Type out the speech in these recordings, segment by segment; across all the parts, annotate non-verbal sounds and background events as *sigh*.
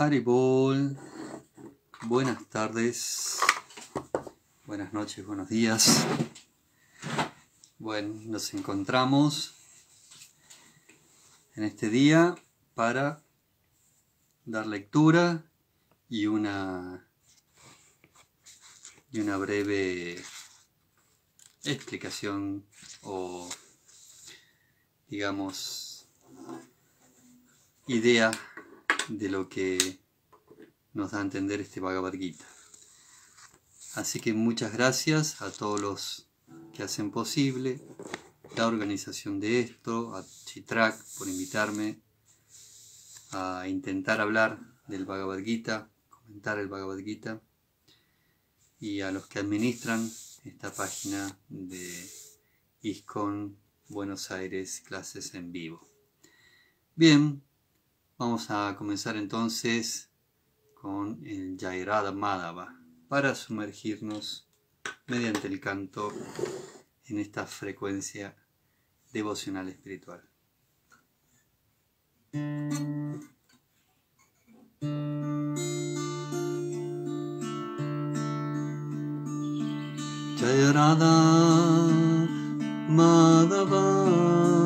Haribol. Buenas tardes. Buenas noches, buenos días. Bueno, nos encontramos en este día para dar lectura y una y una breve explicación o digamos idea de lo que nos da a entender este Bhagavad Gita. Así que muchas gracias a todos los que hacen posible la organización de esto, a Chitrak por invitarme a intentar hablar del Bhagavad Gita, comentar el Bhagavad Gita, y a los que administran esta página de ISCON Buenos Aires, clases en vivo. Bien, Vamos a comenzar entonces con el Jairada Madhava para sumergirnos mediante el canto en esta frecuencia devocional espiritual. Jayarada Madhava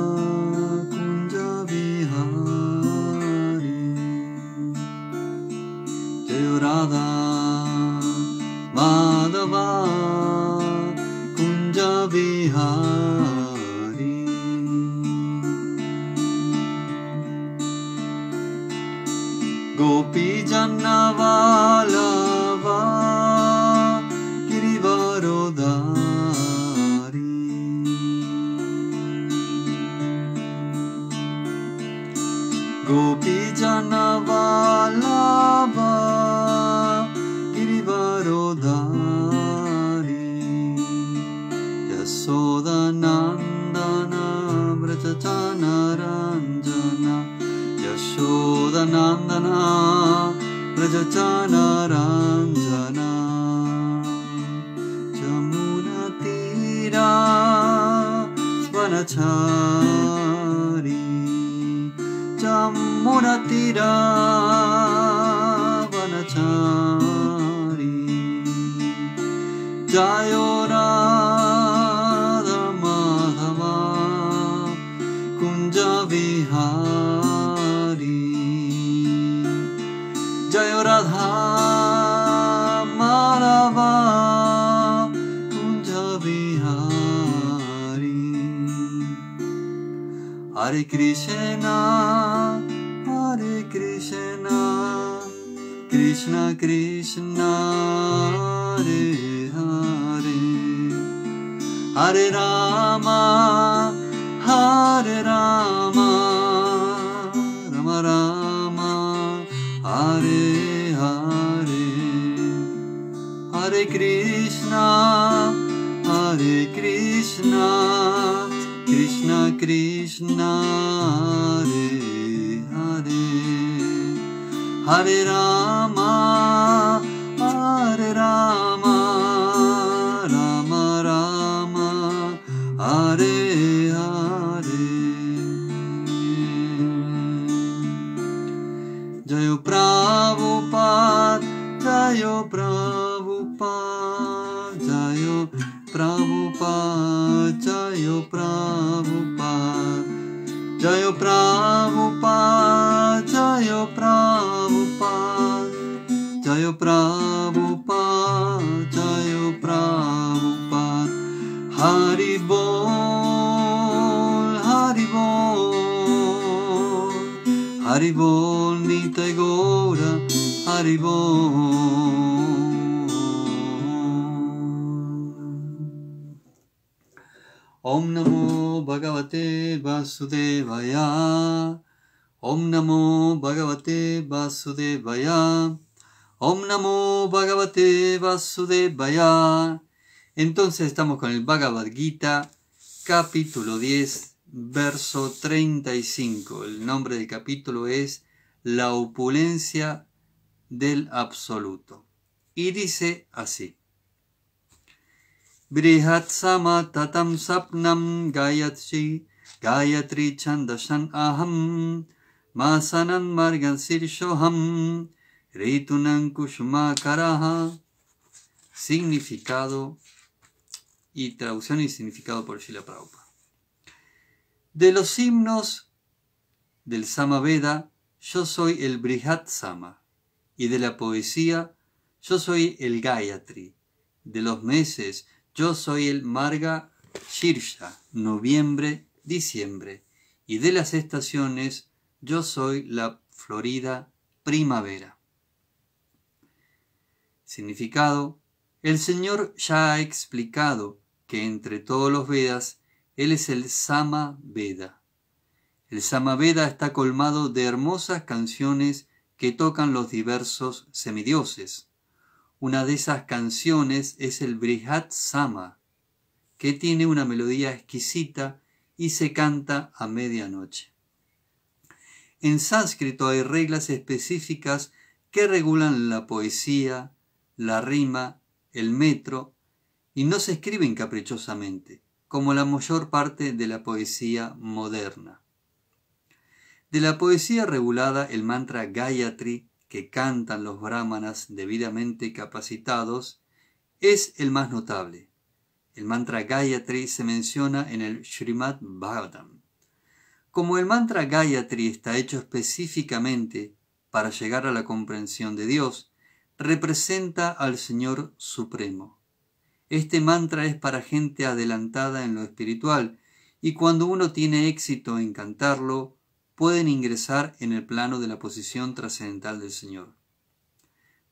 Radha माधवा कुञ्ज गोपी जन्नवालवा गिरिवरोधारी गोपी जन्नवालवा जाना राम जाना जमुना तेरा वनचारी जमुना तेरा वनचारी जायो Hare Krishna, Hare Krishna, Krishna Krishna, Hare Hare, Hare Rama. Hare Rama, Hare Rama, Rama Rama, Hare Hare. Jayo Prabhupada, Jayo Prabhupada, Jayo Prabhupada, Jayo Prabhupada, Jayo Prabhupada, Jayo Prabhupada. Jayo Prabhupada, Jayo Prabhupada, Haribol, Haribol, Haribol Nitai Gora, Haribol. Om Namo Bhagavate Vasudevaya, Om Namo Bhagavate Vasudevaya, Om Namo Bhagavate Vasudevaya. Entonces estamos con el Bhagavad Gita, capítulo 10, verso 35. El nombre del capítulo es La opulencia del absoluto. Y dice así. Brihat sama tatam sapnam gayatri gayatri chandashan aham masanam margan sirshoham Reitunan significado y traducción y significado por Shila Prabhupada. De los himnos del Samaveda, yo soy el Brihat Sama, y de la poesía, yo soy el Gayatri. De los meses, yo soy el Marga Shirsha, noviembre, diciembre, y de las estaciones, yo soy la florida primavera. Significado, el Señor ya ha explicado que entre todos los Vedas, Él es el Sama Veda. El Sama Veda está colmado de hermosas canciones que tocan los diversos semidioses. Una de esas canciones es el Brihat Sama, que tiene una melodía exquisita y se canta a medianoche. En sánscrito hay reglas específicas que regulan la poesía, la rima, el metro, y no se escriben caprichosamente, como la mayor parte de la poesía moderna. De la poesía regulada, el mantra Gayatri, que cantan los brahmanas debidamente capacitados, es el más notable. El mantra Gayatri se menciona en el Srimad Bhagavatam. Como el mantra Gayatri está hecho específicamente para llegar a la comprensión de Dios, representa al Señor Supremo. Este mantra es para gente adelantada en lo espiritual y cuando uno tiene éxito en cantarlo, pueden ingresar en el plano de la posición trascendental del Señor.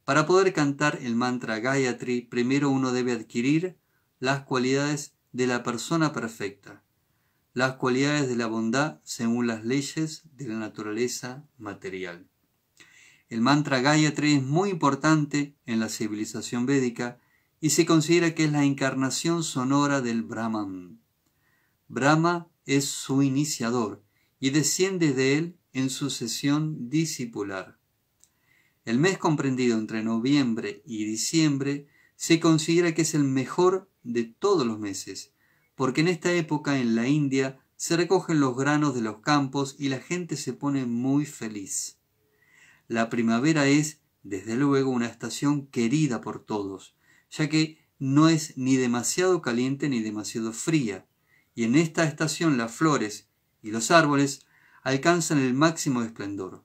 Para poder cantar el mantra Gayatri, primero uno debe adquirir las cualidades de la persona perfecta, las cualidades de la bondad según las leyes de la naturaleza material. El mantra Gayatri es muy importante en la civilización védica y se considera que es la encarnación sonora del Brahman. Brahma es su iniciador y desciende de él en sucesión discipular. El mes comprendido entre noviembre y diciembre se considera que es el mejor de todos los meses, porque en esta época en la India se recogen los granos de los campos y la gente se pone muy feliz la primavera es, desde luego, una estación querida por todos, ya que no es ni demasiado caliente ni demasiado fría, y en esta estación las flores y los árboles alcanzan el máximo esplendor.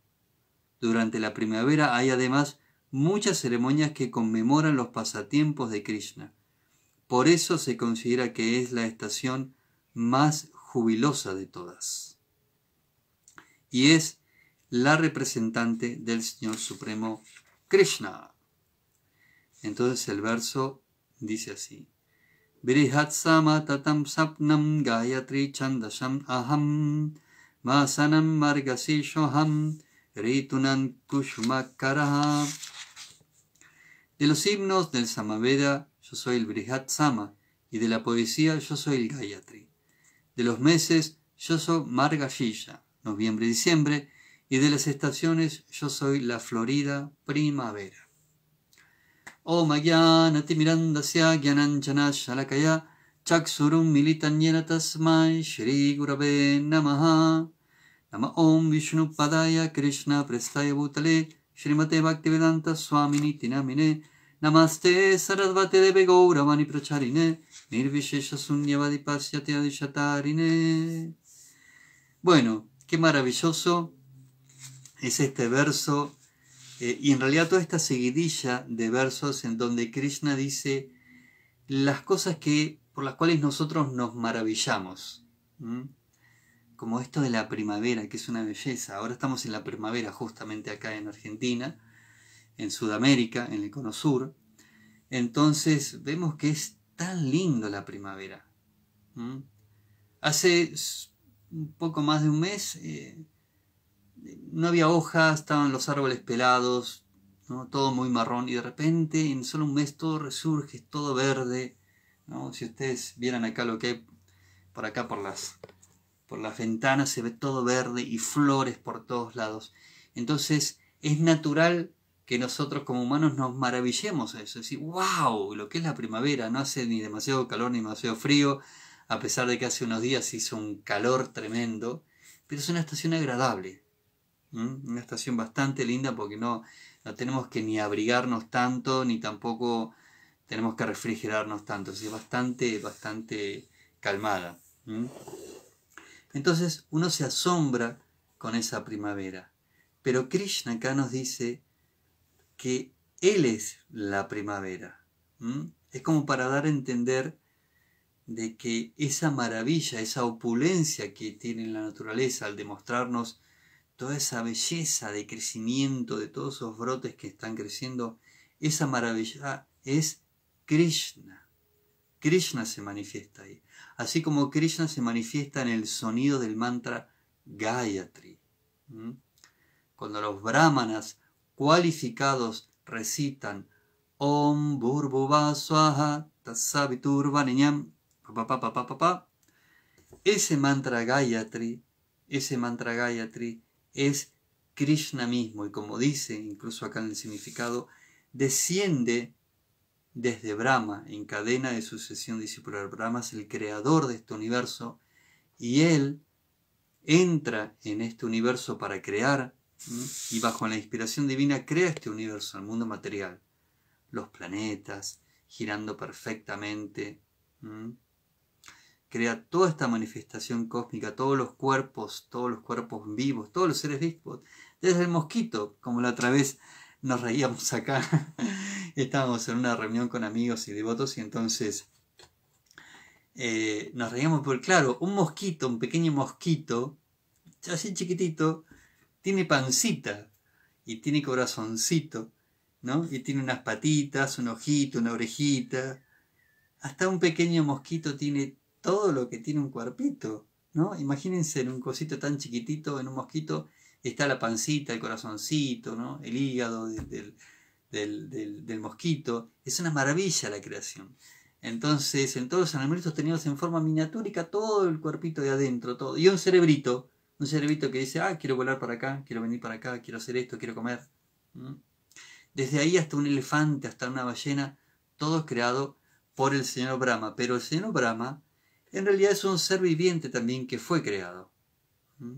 Durante la primavera hay además muchas ceremonias que conmemoran los pasatiempos de Krishna. Por eso se considera que es la estación más jubilosa de todas. Y es la representante del Señor Supremo Krishna. Entonces el verso dice así. tatam gayatri aham masanam ritunan De los himnos del Samaveda yo soy el Sama, y de la poesía yo soy el Gayatri. De los meses yo soy Margashisha, noviembre y diciembre, y de las estaciones yo soy la florida primavera. Om oh, Agyanati Mirandasya Gyananchana Shalakaya Chaksurum Militanyena Tasmai Shri Gurave Namaha Nama Om Vishnu Padaya Krishna Prestaya Bhutale Srimate Bhaktivedanta Swamini Tinamine Namaste saradvate Deve Gauravani Pracharine Nirvishesha Sunyavadi Pasyate Adishatarine Bueno, qué maravilloso es este verso, eh, y en realidad toda esta seguidilla de versos en donde Krishna dice las cosas que, por las cuales nosotros nos maravillamos. Como esto de la primavera, que es una belleza. Ahora estamos en la primavera justamente acá en Argentina, en Sudamérica, en el Cono Sur. Entonces vemos que es tan lindo la primavera. Hace un poco más de un mes... Eh, no había hojas, estaban los árboles pelados, ¿no? todo muy marrón, y de repente en solo un mes todo resurge, todo verde. Si ustedes vieran acá lo que hay por acá, por las, por las ventanas, se ve todo verde y flores por todos lados. Entonces es natural que nosotros como humanos nos maravillemos a eso, decir, wow, lo que es la primavera, no hace ni demasiado calor ni demasiado frío, a pesar de que hace unos días hizo un calor tremendo, pero es una estación agradable, una estación bastante linda porque no, tenemos que ni abrigarnos tanto, ni tampoco tenemos que refrigerarnos tanto. Es bastante, bastante calmada. Entonces uno se asombra con esa primavera. Pero Krishna acá nos dice que Él es la primavera. Es como para dar a entender de que esa maravilla, esa opulencia que tiene la naturaleza al demostrarnos toda esa belleza de crecimiento, de todos esos brotes que están creciendo, esa maravilla es Krishna. Krishna se manifiesta ahí. Así como Krishna se manifiesta en el sonido del mantra Gayatri. Cuando los brahmanas cualificados recitan Om BURBU papá papá papá ese mantra Gayatri, ese mantra Gayatri es Krishna mismo y como dice incluso acá en el significado, desciende desde Brahma en cadena de sucesión discipular. Brahma es el creador de este universo y él entra en este universo para crear y bajo la inspiración divina crea este universo, el mundo material, los planetas girando perfectamente, crea toda esta manifestación cósmica, todos los cuerpos, todos los cuerpos vivos, todos los seres vivos, desde el mosquito, como la otra vez nos reíamos acá, *laughs* estábamos en una reunión con amigos y devotos y entonces eh, nos reíamos porque claro, un mosquito, un pequeño mosquito, así chiquitito, tiene pancita y tiene corazoncito, ¿no? Y tiene unas patitas, un ojito, una orejita. Hasta un pequeño mosquito tiene todo lo que tiene un cuerpito, ¿no? Imagínense en un cosito tan chiquitito, en un mosquito, está la pancita, el corazoncito, ¿no? El hígado del, del, mosquito. Es una maravilla la creación. Entonces, en todos los animalitos tenidos en forma miniatúrica todo el cuerpito de adentro, todo. Y un cerebrito, un cerebrito que dice, ah, quiero volar para acá, quiero venir para acá, quiero hacer esto, quiero comer. Desde ahí hasta un elefante, hasta una ballena, todo creado por el señor Brahma. Pero el señor Brahma en realidad es un ser viviente también que fue creado. ¿Mm?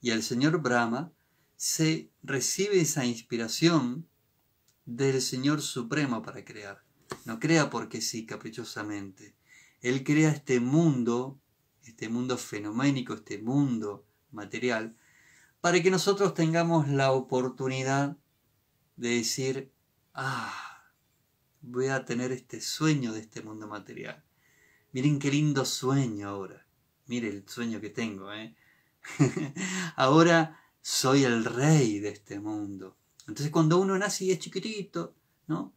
Y el señor Brahma se recibe esa inspiración del Señor Supremo para crear. No crea porque sí, caprichosamente. Él crea este mundo, este mundo fenoménico, este mundo material, para que nosotros tengamos la oportunidad de decir, ah, voy a tener este sueño de este mundo material Miren qué lindo sueño ahora. Mire el sueño que tengo, ¿eh? *laughs* ahora soy el rey de este mundo. Entonces cuando uno nace y es chiquitito, ¿no?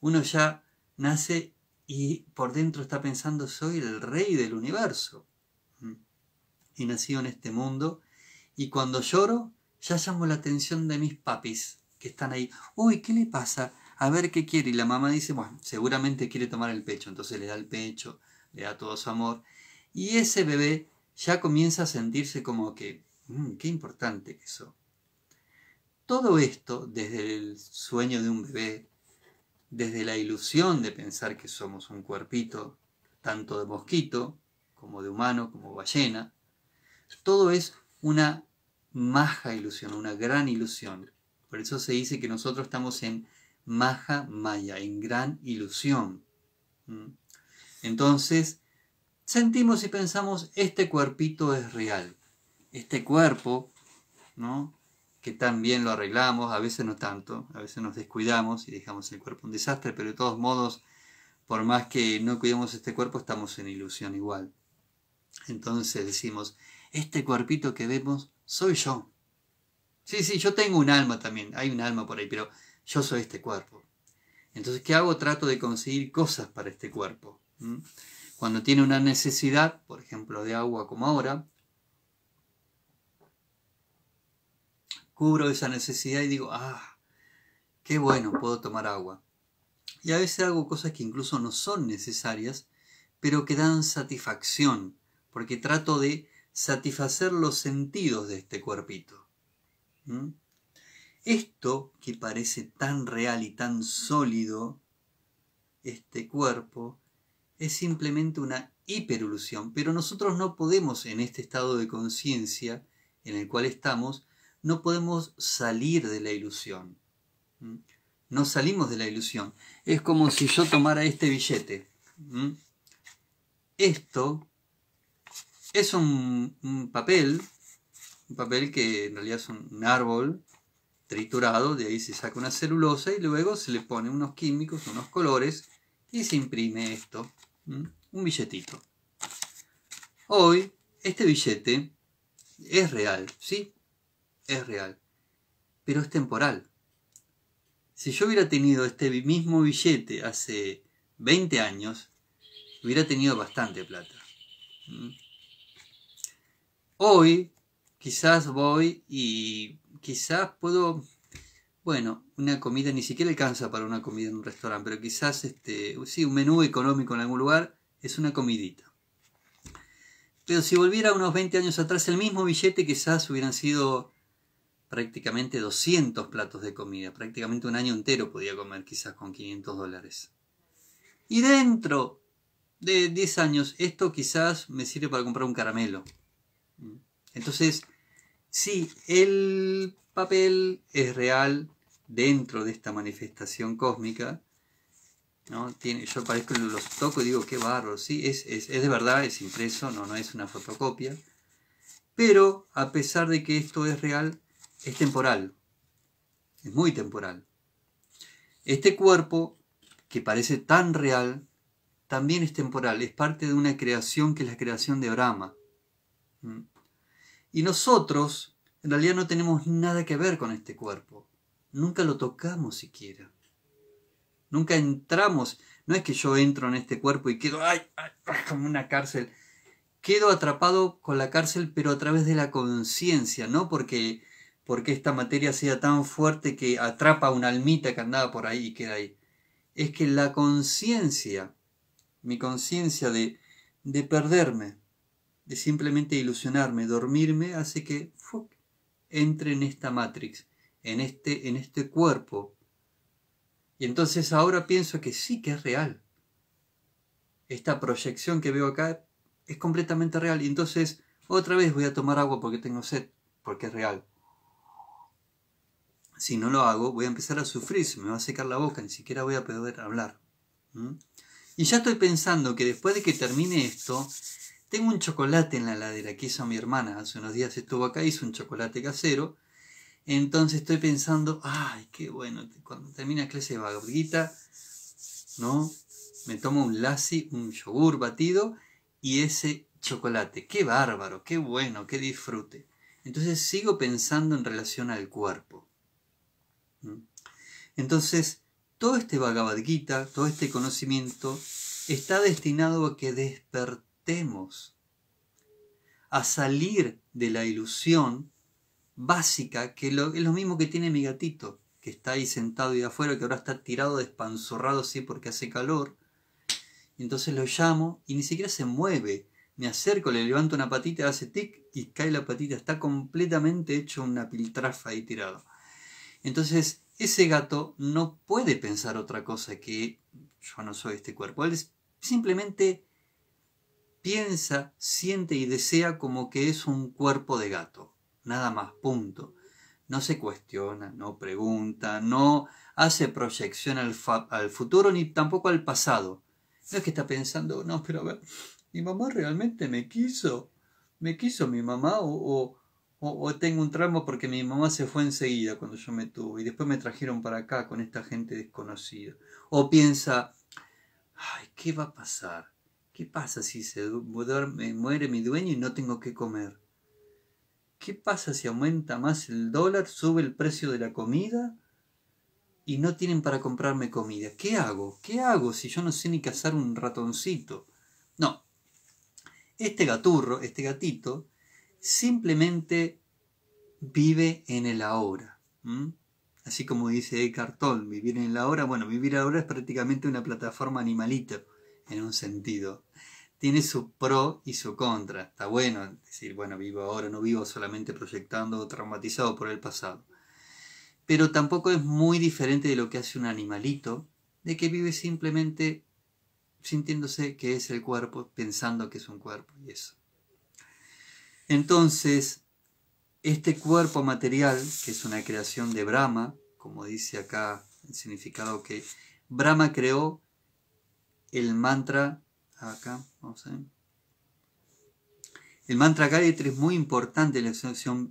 Uno ya nace y por dentro está pensando, soy el rey del universo. Y nacido en este mundo. Y cuando lloro, ya llamo la atención de mis papis, que están ahí. Uy, ¿qué le pasa? A ver qué quiere. Y la mamá dice, bueno, seguramente quiere tomar el pecho. Entonces le da el pecho le da todo su amor, y ese bebé ya comienza a sentirse como que, mm, qué importante que eso. Todo esto, desde el sueño de un bebé, desde la ilusión de pensar que somos un cuerpito, tanto de mosquito, como de humano, como ballena, todo es una maja ilusión, una gran ilusión. Por eso se dice que nosotros estamos en maja maya, en gran ilusión. ¿Mm? Entonces, sentimos y pensamos, este cuerpito es real. Este cuerpo, ¿no? Que también lo arreglamos, a veces no tanto, a veces nos descuidamos y dejamos el cuerpo un desastre, pero de todos modos, por más que no cuidemos este cuerpo, estamos en ilusión igual. Entonces decimos, este cuerpito que vemos soy yo. Sí, sí, yo tengo un alma también, hay un alma por ahí, pero yo soy este cuerpo. Entonces, ¿qué hago? Trato de conseguir cosas para este cuerpo. Cuando tiene una necesidad, por ejemplo, de agua como ahora, cubro esa necesidad y digo, ah, qué bueno, puedo tomar agua. Y a veces hago cosas que incluso no son necesarias, pero que dan satisfacción, porque trato de satisfacer los sentidos de este cuerpito. Esto que parece tan real y tan sólido, este cuerpo, es simplemente una hiperilusión, pero nosotros no podemos en este estado de conciencia en el cual estamos, no podemos salir de la ilusión. No salimos de la ilusión. Es como si yo tomara este billete. Esto es un, un, papel, un papel que en realidad es un árbol triturado, de ahí se saca una celulosa y luego se le pone unos químicos, unos colores y se imprime esto. Mm, un billetito. Hoy, este billete es real, ¿sí? Es real. Pero es temporal. Si yo hubiera tenido este mismo billete hace 20 años, hubiera tenido bastante plata. Mm. Hoy, quizás voy y quizás puedo bueno, una comida ni siquiera alcanza para una comida en un restaurante, pero quizás este, sí, un menú económico en algún lugar es una comidita. Pero si volviera unos 20 años atrás, el mismo billete quizás hubieran sido prácticamente 200 platos de comida, prácticamente un año entero podía comer quizás con 500 dólares. Y dentro de 10 años, esto quizás me sirve para comprar un caramelo. Mm. Entonces, sí, el papel es real, dentro de esta manifestación cósmica, Tiene, yo parezco los toco y digo, qué barro, es, de verdad, es impreso, no, no es una fotocopia, pero a pesar de que esto es real, es temporal, es muy temporal. Este cuerpo, que parece tan real, también es temporal, es parte de una creación que es la creación de Brahma. ¿Mm? Y nosotros, en realidad, no tenemos nada que ver con este cuerpo. Nunca lo tocamos siquiera. Nunca entramos. No es que yo entro en este cuerpo y quedo ay, ay, como una cárcel. Quedo atrapado con la cárcel, pero a través de la conciencia, no porque, porque esta materia sea tan fuerte que atrapa a una almita que andaba por ahí y queda ahí. Es que la conciencia, mi conciencia de, de perderme, de simplemente ilusionarme, dormirme, hace que entre en esta matrix en este, en este cuerpo. Y entonces ahora pienso que sí que es real. Esta proyección que veo acá es completamente real. Y entonces otra vez voy a tomar agua porque tengo sed, porque es real. Si no lo hago, voy a empezar a sufrir, se me va a secar la boca, ni siquiera voy a poder hablar. ¿Mm? Y ya estoy pensando que después de que termine esto, tengo un chocolate en la heladera que hizo mi hermana. Hace unos días estuvo acá, hizo un chocolate casero entonces estoy pensando, ay, qué bueno, cuando termina clase de Bhagavad ¿no? Me tomo un lassi, un yogur batido y ese chocolate. Qué bárbaro, qué bueno, qué disfrute. Entonces sigo pensando en relación al cuerpo. Entonces, todo este Bhagavad Gita, todo este conocimiento, está destinado a que despertemos, a salir de la ilusión básica, que es lo mismo que tiene mi gatito, que está ahí sentado y afuera, que ahora está tirado, despanzurrado así porque hace calor. entonces lo llamo y ni siquiera se mueve. Me acerco, le levanto una patita, hace tic y cae la patita. Está completamente hecho una piltrafa ahí tirado. Entonces, ese gato no puede pensar otra cosa que yo no soy este cuerpo. Él simplemente piensa, siente y desea como que es un cuerpo de gato nada más, punto. No se cuestiona, no pregunta, no hace proyección al, al futuro ni tampoco al pasado. No es que está pensando, no, pero a ver, mi mamá realmente me quiso, me quiso mi mamá o, o, tengo un tramo porque mi mamá se fue enseguida cuando yo me tuve y después me trajeron para acá con esta gente desconocida. O piensa, ay, ¿qué va a pasar? ¿Qué pasa si se muere mi dueño y no tengo que comer? ¿qué pasa si aumenta más el dólar, sube el precio de la comida y no tienen para comprarme comida? ¿Qué hago? ¿Qué hago si yo no sé ni cazar un ratoncito? No. Este gaturro, este gatito, simplemente vive en el ahora. Así como dice Eckhart Tolle, vivir en el ahora, bueno, vivir ahora es prácticamente una plataforma animalita en un sentido tiene su pro y su contra. Está bueno decir, bueno, vivo ahora, no vivo solamente proyectando o traumatizado por el pasado. Pero tampoco es muy diferente de lo que hace un animalito, de que vive simplemente sintiéndose que es el cuerpo, pensando que es un cuerpo y eso. Entonces, este cuerpo material, que es una creación de Brahma, como dice acá el significado que Brahma creó el mantra acá, El mantra Gayatri es muy importante en la,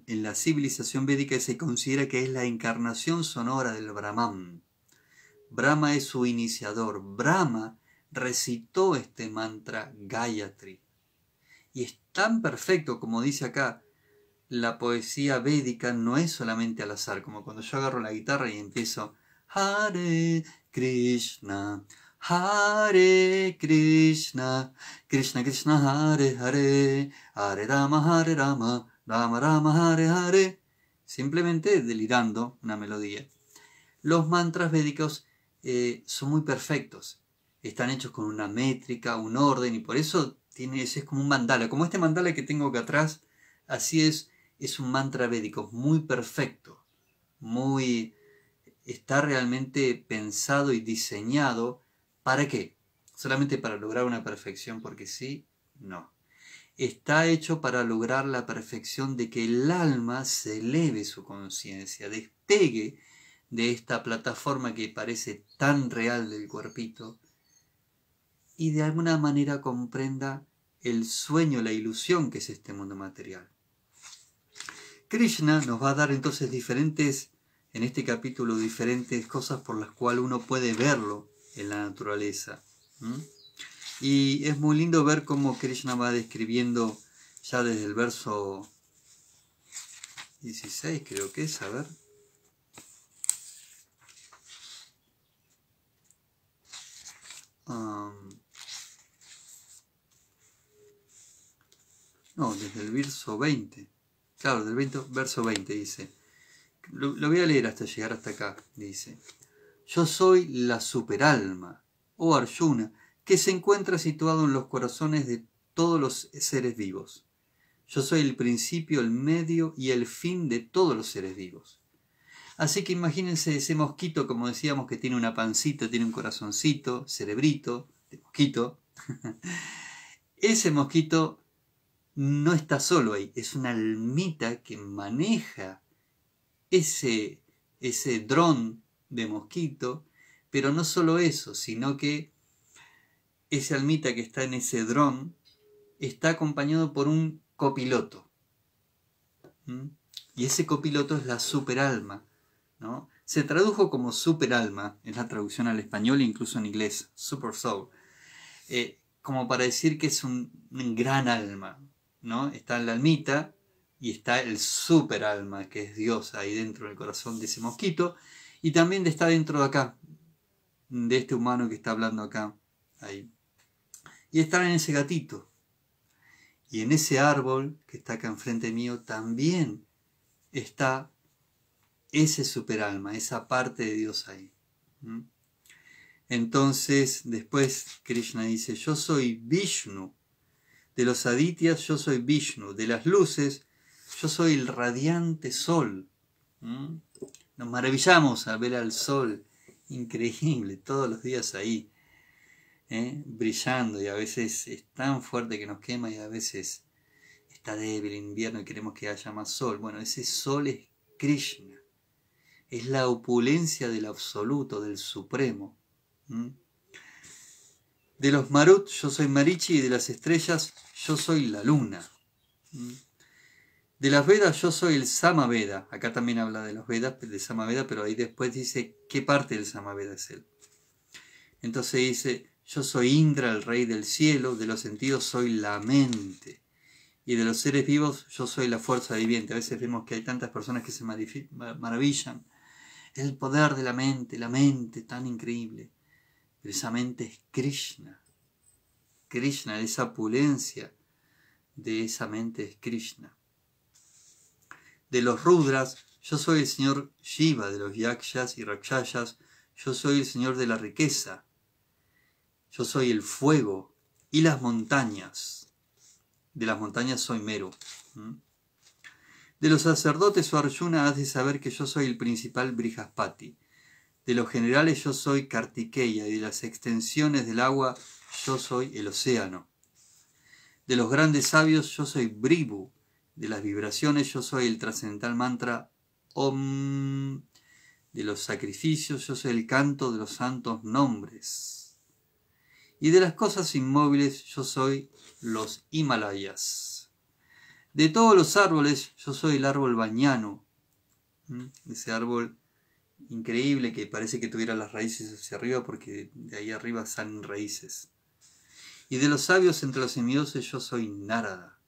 en la civilización védica y se considera que es la encarnación sonora del Brahman. Brahma es su iniciador. Brahma recitó este mantra Gayatri. Y es tan perfecto como dice acá, la poesía védica no es solamente al azar, como cuando yo agarro la guitarra y empiezo Hare Krishna, Hare Krishna, Krishna Krishna Hare Hare, Hare Rama Hare Rama, Rama Rama Hare Hare, simplemente delirando una melodía. Los mantras védicos eh, son muy perfectos, están hechos con una métrica, un orden, y por eso tiene, es como un mandala, como este mandala que tengo acá atrás, así es, es un mantra védico, muy perfecto, muy, está realmente pensado y diseñado ¿Para qué? ¿Solamente para lograr una perfección porque sí? No. Está hecho para lograr la perfección de que el alma se eleve su conciencia, despegue de esta plataforma que parece tan real del cuerpito y de alguna manera comprenda el sueño, la ilusión que es este mundo material. Krishna nos va a dar entonces diferentes, en este capítulo, diferentes cosas por las cuales uno puede verlo en la naturaleza. Y es muy lindo ver cómo Krishna va describiendo ya desde el verso 16, creo que es, a ver. no, desde el verso 20. Claro, del verso 20 dice. lo voy a leer hasta llegar hasta acá, dice. Yo soy la superalma, o oh Arjuna, que se encuentra situado en los corazones de todos los seres vivos. Yo soy el principio, el medio y el fin de todos los seres vivos. Así que imagínense ese mosquito, como decíamos, que tiene una pancita, tiene un corazoncito, cerebrito, de mosquito. *laughs* ese mosquito no está solo ahí, es una almita que maneja ese, ese dron de mosquito, pero no solo eso, sino que ese almita que está en ese dron está acompañado por un copiloto. Y ese copiloto es la superalma, ¿no? Se tradujo como superalma, es la traducción al español e incluso en inglés, super soul, eh, como para decir que es un, gran alma, ¿no? Está la almita y está el superalma, que es Dios ahí dentro del corazón de ese mosquito, y también está dentro de acá, de este humano que está hablando acá, ahí. Y estar en ese gatito. Y en ese árbol que está acá enfrente mío también está ese superalma, esa parte de Dios ahí. Entonces, después Krishna dice, yo soy Vishnu. De los adityas yo soy Vishnu. De las luces yo soy el radiante sol. Nos maravillamos al ver al sol, increíble, todos los días ahí, ¿eh? brillando y a veces es tan fuerte que nos quema y a veces está débil invierno y queremos que haya más sol. Bueno, ese sol es Krishna, es la opulencia del absoluto, del supremo. De los Marut, yo soy Marichi, y de las estrellas, yo soy la luna. De las Vedas yo soy el Samaveda. Acá también habla de los Vedas, de Samaveda, pero ahí después dice qué parte del Samaveda es él. Entonces dice, yo soy Indra, el rey del cielo, de los sentidos soy la mente. Y de los seres vivos yo soy la fuerza viviente. A veces vemos que hay tantas personas que se maravillan. El poder de la mente, la mente tan increíble. Pero esa mente es Krishna. Krishna, esa pulencia de esa mente es Krishna de los Rudras, yo soy el señor Shiva de los Yakshas y Rakshayas, yo soy el señor de la riqueza, yo soy el fuego y las montañas. De las montañas soy mero. De los sacerdotes o Arjuna has de saber que yo soy el principal Brihaspati. De los generales yo soy Kartikeya y de las extensiones del agua yo soy el océano. De los grandes sabios yo soy Bribu de las vibraciones, yo soy el trascendental mantra Om, de los sacrificios, yo soy el canto de los santos nombres, y de las cosas inmóviles, yo soy los Himalayas. De todos los árboles, yo soy el árbol bañano, ¿Mm? ese árbol increíble que parece que tuviera las raíces hacia arriba porque de ahí arriba salen raíces. Y de los sabios entre los semidioses yo soy narada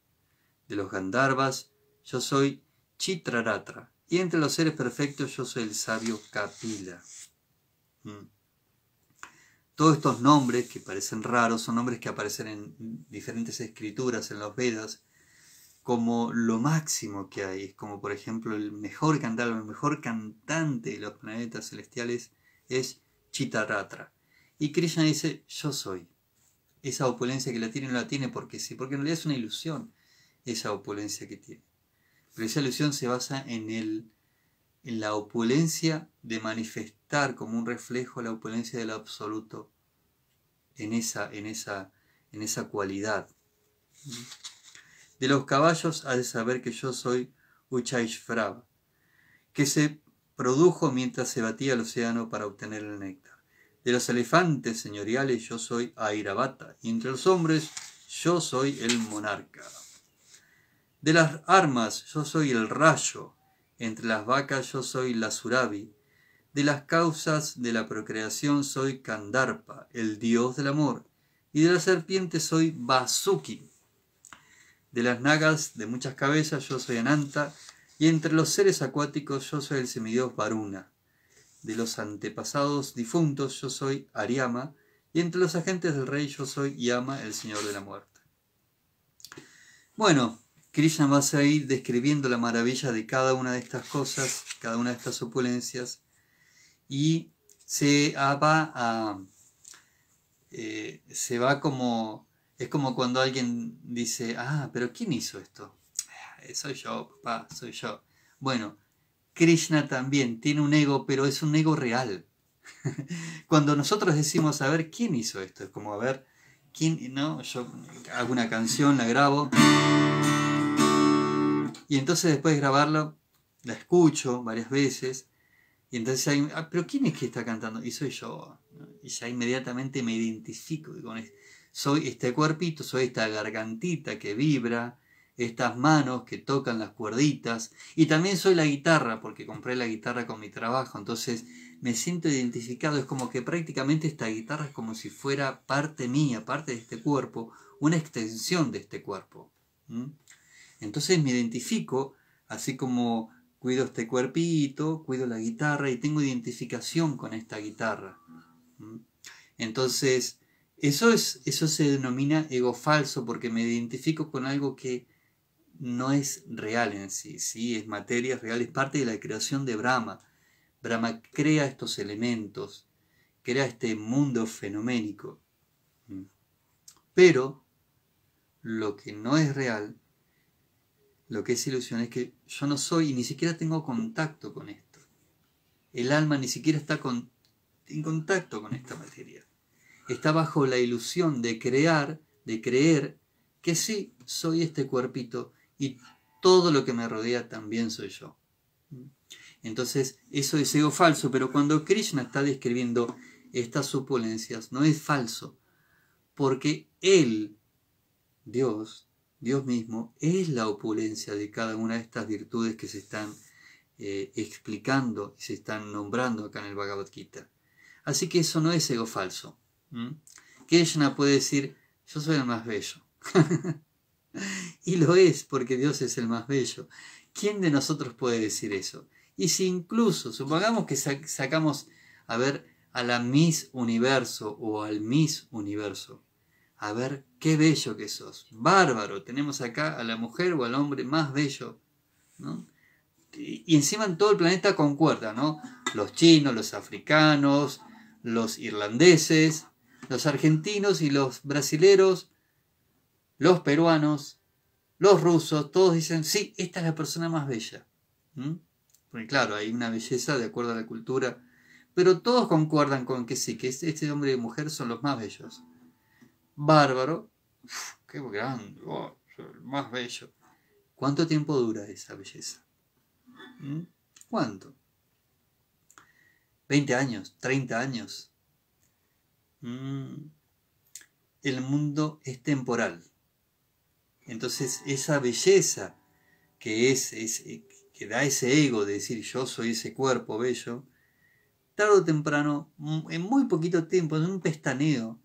de los Gandharvas, yo soy Chitraratra. Y entre los seres perfectos, yo soy el sabio Kapila. Mm. Todos estos nombres que parecen raros son nombres que aparecen en diferentes escrituras, en los Vedas, como lo máximo que hay. Es como, por ejemplo, el mejor cantante, el mejor cantante de los planetas celestiales es Chitaratra. Y Krishna dice, yo soy. Esa opulencia que la tiene, no la tiene porque sí, porque en realidad es una ilusión esa opulencia que tiene. Pero esa ilusión se basa en, el, en la opulencia de manifestar como un reflejo la opulencia del absoluto en esa, en esa, en esa cualidad. De los caballos ha de saber que yo soy Uchayshfrava, que se produjo mientras se batía el océano para obtener el néctar. De los elefantes señoriales yo soy Airavata, y entre los hombres yo soy el monarca. De las armas yo soy el rayo, entre las vacas yo soy la surabi, de las causas de la procreación soy Kandarpa, el dios del amor, y de la serpiente soy Basuki. De las nagas de muchas cabezas yo soy Ananta, y entre los seres acuáticos yo soy el semidios Varuna. De los antepasados difuntos yo soy Ariama, y entre los agentes del rey yo soy Yama, el señor de la muerte. Bueno, Krishna va a ir describiendo la maravilla de cada una de estas cosas, cada una de estas opulencias, y se va a... Eh, se va como... Es como cuando alguien dice, ah, pero ¿quién hizo esto? Eh, soy yo, papá, soy yo. Bueno, Krishna también tiene un ego, pero es un ego real. *laughs* cuando nosotros decimos, a ver, ¿quién hizo esto? Es como, a ver, ¿quién? No, yo hago una canción, la grabo. Y entonces después de grabarla, la escucho varias veces. Y entonces ah, pero ¿quién es que está cantando? Y soy yo. Y ya inmediatamente me identifico Soy este cuerpito, soy esta gargantita que vibra, estas manos que tocan las cuerditas. Y también soy la guitarra, porque compré la guitarra con mi trabajo. Entonces me siento identificado. Es como que prácticamente esta guitarra es como si fuera parte mía, parte de este cuerpo, una extensión de este cuerpo. Entonces me identifico, así como cuido este cuerpito, cuido la guitarra y tengo identificación con esta guitarra. Entonces, eso, es, eso se denomina ego falso porque me identifico con algo que no es real en sí, sí, es materia real, es parte de la creación de Brahma. Brahma crea estos elementos, crea este mundo fenoménico. Pero lo que no es real lo que es ilusión es que yo no soy y ni siquiera tengo contacto con esto. El alma ni siquiera está en contacto con esta materia. Está bajo la ilusión de crear, de creer que sí, soy este cuerpito y todo lo que me rodea también soy yo. Entonces, eso es ego falso, pero cuando Krishna está describiendo estas supulencias, no es falso, porque Él, Dios, Dios mismo es la opulencia de cada una de estas virtudes que se están eh, explicando y se están nombrando acá en el Bhagavad Gita. Así que eso no es ego falso. ¿Mm? Krishna puede decir, yo soy el más bello. *laughs* y lo es porque Dios es el más bello. ¿Quién de nosotros puede decir eso? Y si incluso, supongamos que sacamos, a ver, a la Miss Universo o al Miss Universo, a ver qué bello que sos. Bárbaro, tenemos acá a la mujer o al hombre más bello. ¿no? Y encima en todo el planeta concuerda, ¿no? Los chinos, los africanos, los irlandeses, los argentinos y los brasileros, los peruanos, los rusos, todos dicen, sí, esta es la persona más bella. Porque claro, hay una belleza de acuerdo a la cultura, pero todos concuerdan con que sí, que este hombre y mujer son los más bellos bárbaro. qué grande, el más bello. ¿Cuánto tiempo dura esa belleza? ¿Mm? ¿Cuánto? ¿20 años? ¿30 años? Mm. El mundo es temporal. Entonces esa belleza que, eh, que da ese ego de decir yo soy ese cuerpo bello, tarde o temprano, mm, en muy poquito tiempo, en un pestaneo,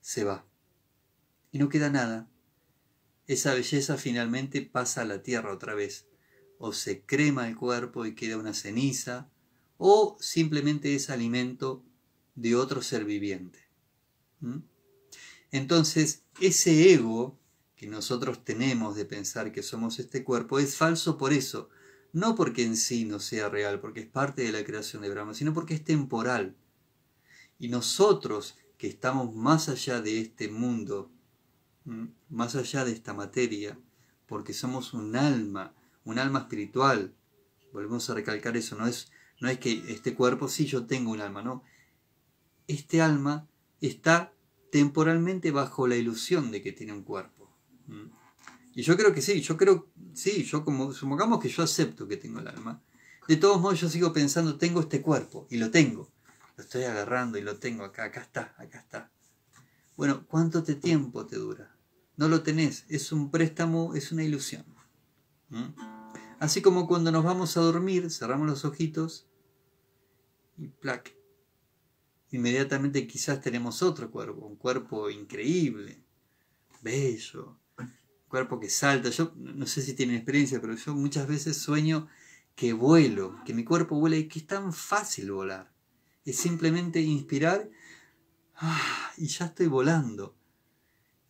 se va y no queda nada. Esa belleza finalmente pasa a la tierra otra vez, o se crema el cuerpo y queda una ceniza, o simplemente es alimento de otro ser viviente. ¿Mm? Entonces, ese ego que nosotros tenemos de pensar que somos este cuerpo es falso por eso, no porque en sí no sea real, porque es parte de la creación de Brahma, sino porque es temporal. Y nosotros que estamos más allá de este mundo más allá de esta materia, porque somos un alma, un alma espiritual. Volvemos a recalcar eso, no es, no es que este cuerpo, sí yo tengo un alma, no. Este alma está temporalmente bajo la ilusión de que tiene un cuerpo. Y yo creo que sí, yo creo, sí, yo como, supongamos que yo acepto que tengo el alma. De todos modos yo sigo pensando, tengo este cuerpo, y lo tengo. Lo estoy agarrando y lo tengo acá, acá está, acá está. Bueno, ¿cuánto te tiempo te dura? No lo tenés, es un préstamo, es una ilusión. ¿Mm? Así como cuando nos vamos a dormir, cerramos los ojitos y plac. Inmediatamente quizás tenemos otro cuerpo, un cuerpo increíble, bello, un cuerpo que salta. Yo no sé si tienen experiencia, pero yo muchas veces sueño que vuelo, que mi cuerpo vuela y que es tan fácil volar. Es simplemente inspirar ah, y ya estoy volando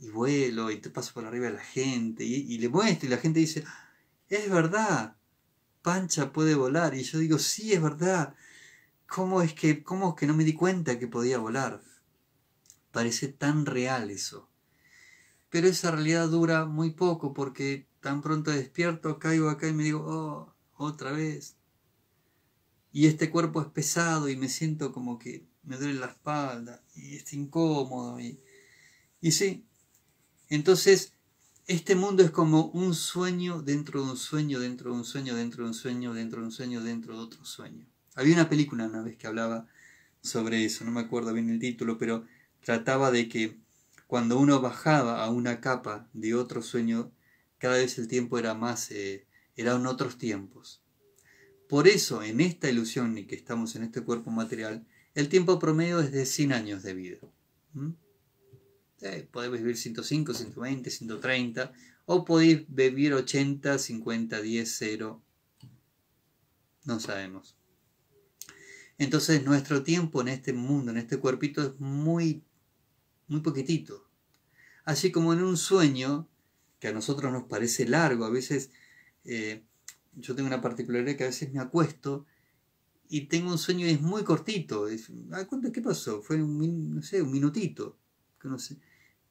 y vuelo y te paso por arriba de la gente y, le muestro y la gente dice, es verdad, Pancha puede volar y yo digo, sí, es verdad, ¿cómo es que, cómo que no me di cuenta que podía volar? Parece tan real eso. Pero esa realidad dura muy poco porque tan pronto despierto, caigo acá y me digo, oh, otra vez. Y este cuerpo es pesado y me siento como que me duele la espalda y está incómodo. Y, y sí, entonces, este mundo es como un sueño dentro de un sueño, dentro de un sueño, dentro de un sueño, dentro de un sueño, dentro de otro sueño. Había una película una vez que hablaba sobre eso, no me acuerdo bien el título, pero trataba de que cuando uno bajaba a una capa de otro sueño, cada vez el tiempo era más, era eh, eran otros tiempos. Por eso, en esta ilusión en que estamos en este cuerpo material, el tiempo promedio es de 100 años de vida. Eh, vivir 105, 120, 130. O podéis vivir 80, 50, 10, 0. No sabemos. Entonces nuestro tiempo en este mundo, en este cuerpito, es muy, muy poquitito. Así como en un sueño, que a nosotros nos parece largo, a veces eh, yo tengo una particularidad que a veces me acuesto y tengo un sueño y es muy cortito. Ah, ¿Qué pasó? Fue un, no sé, un minutito. no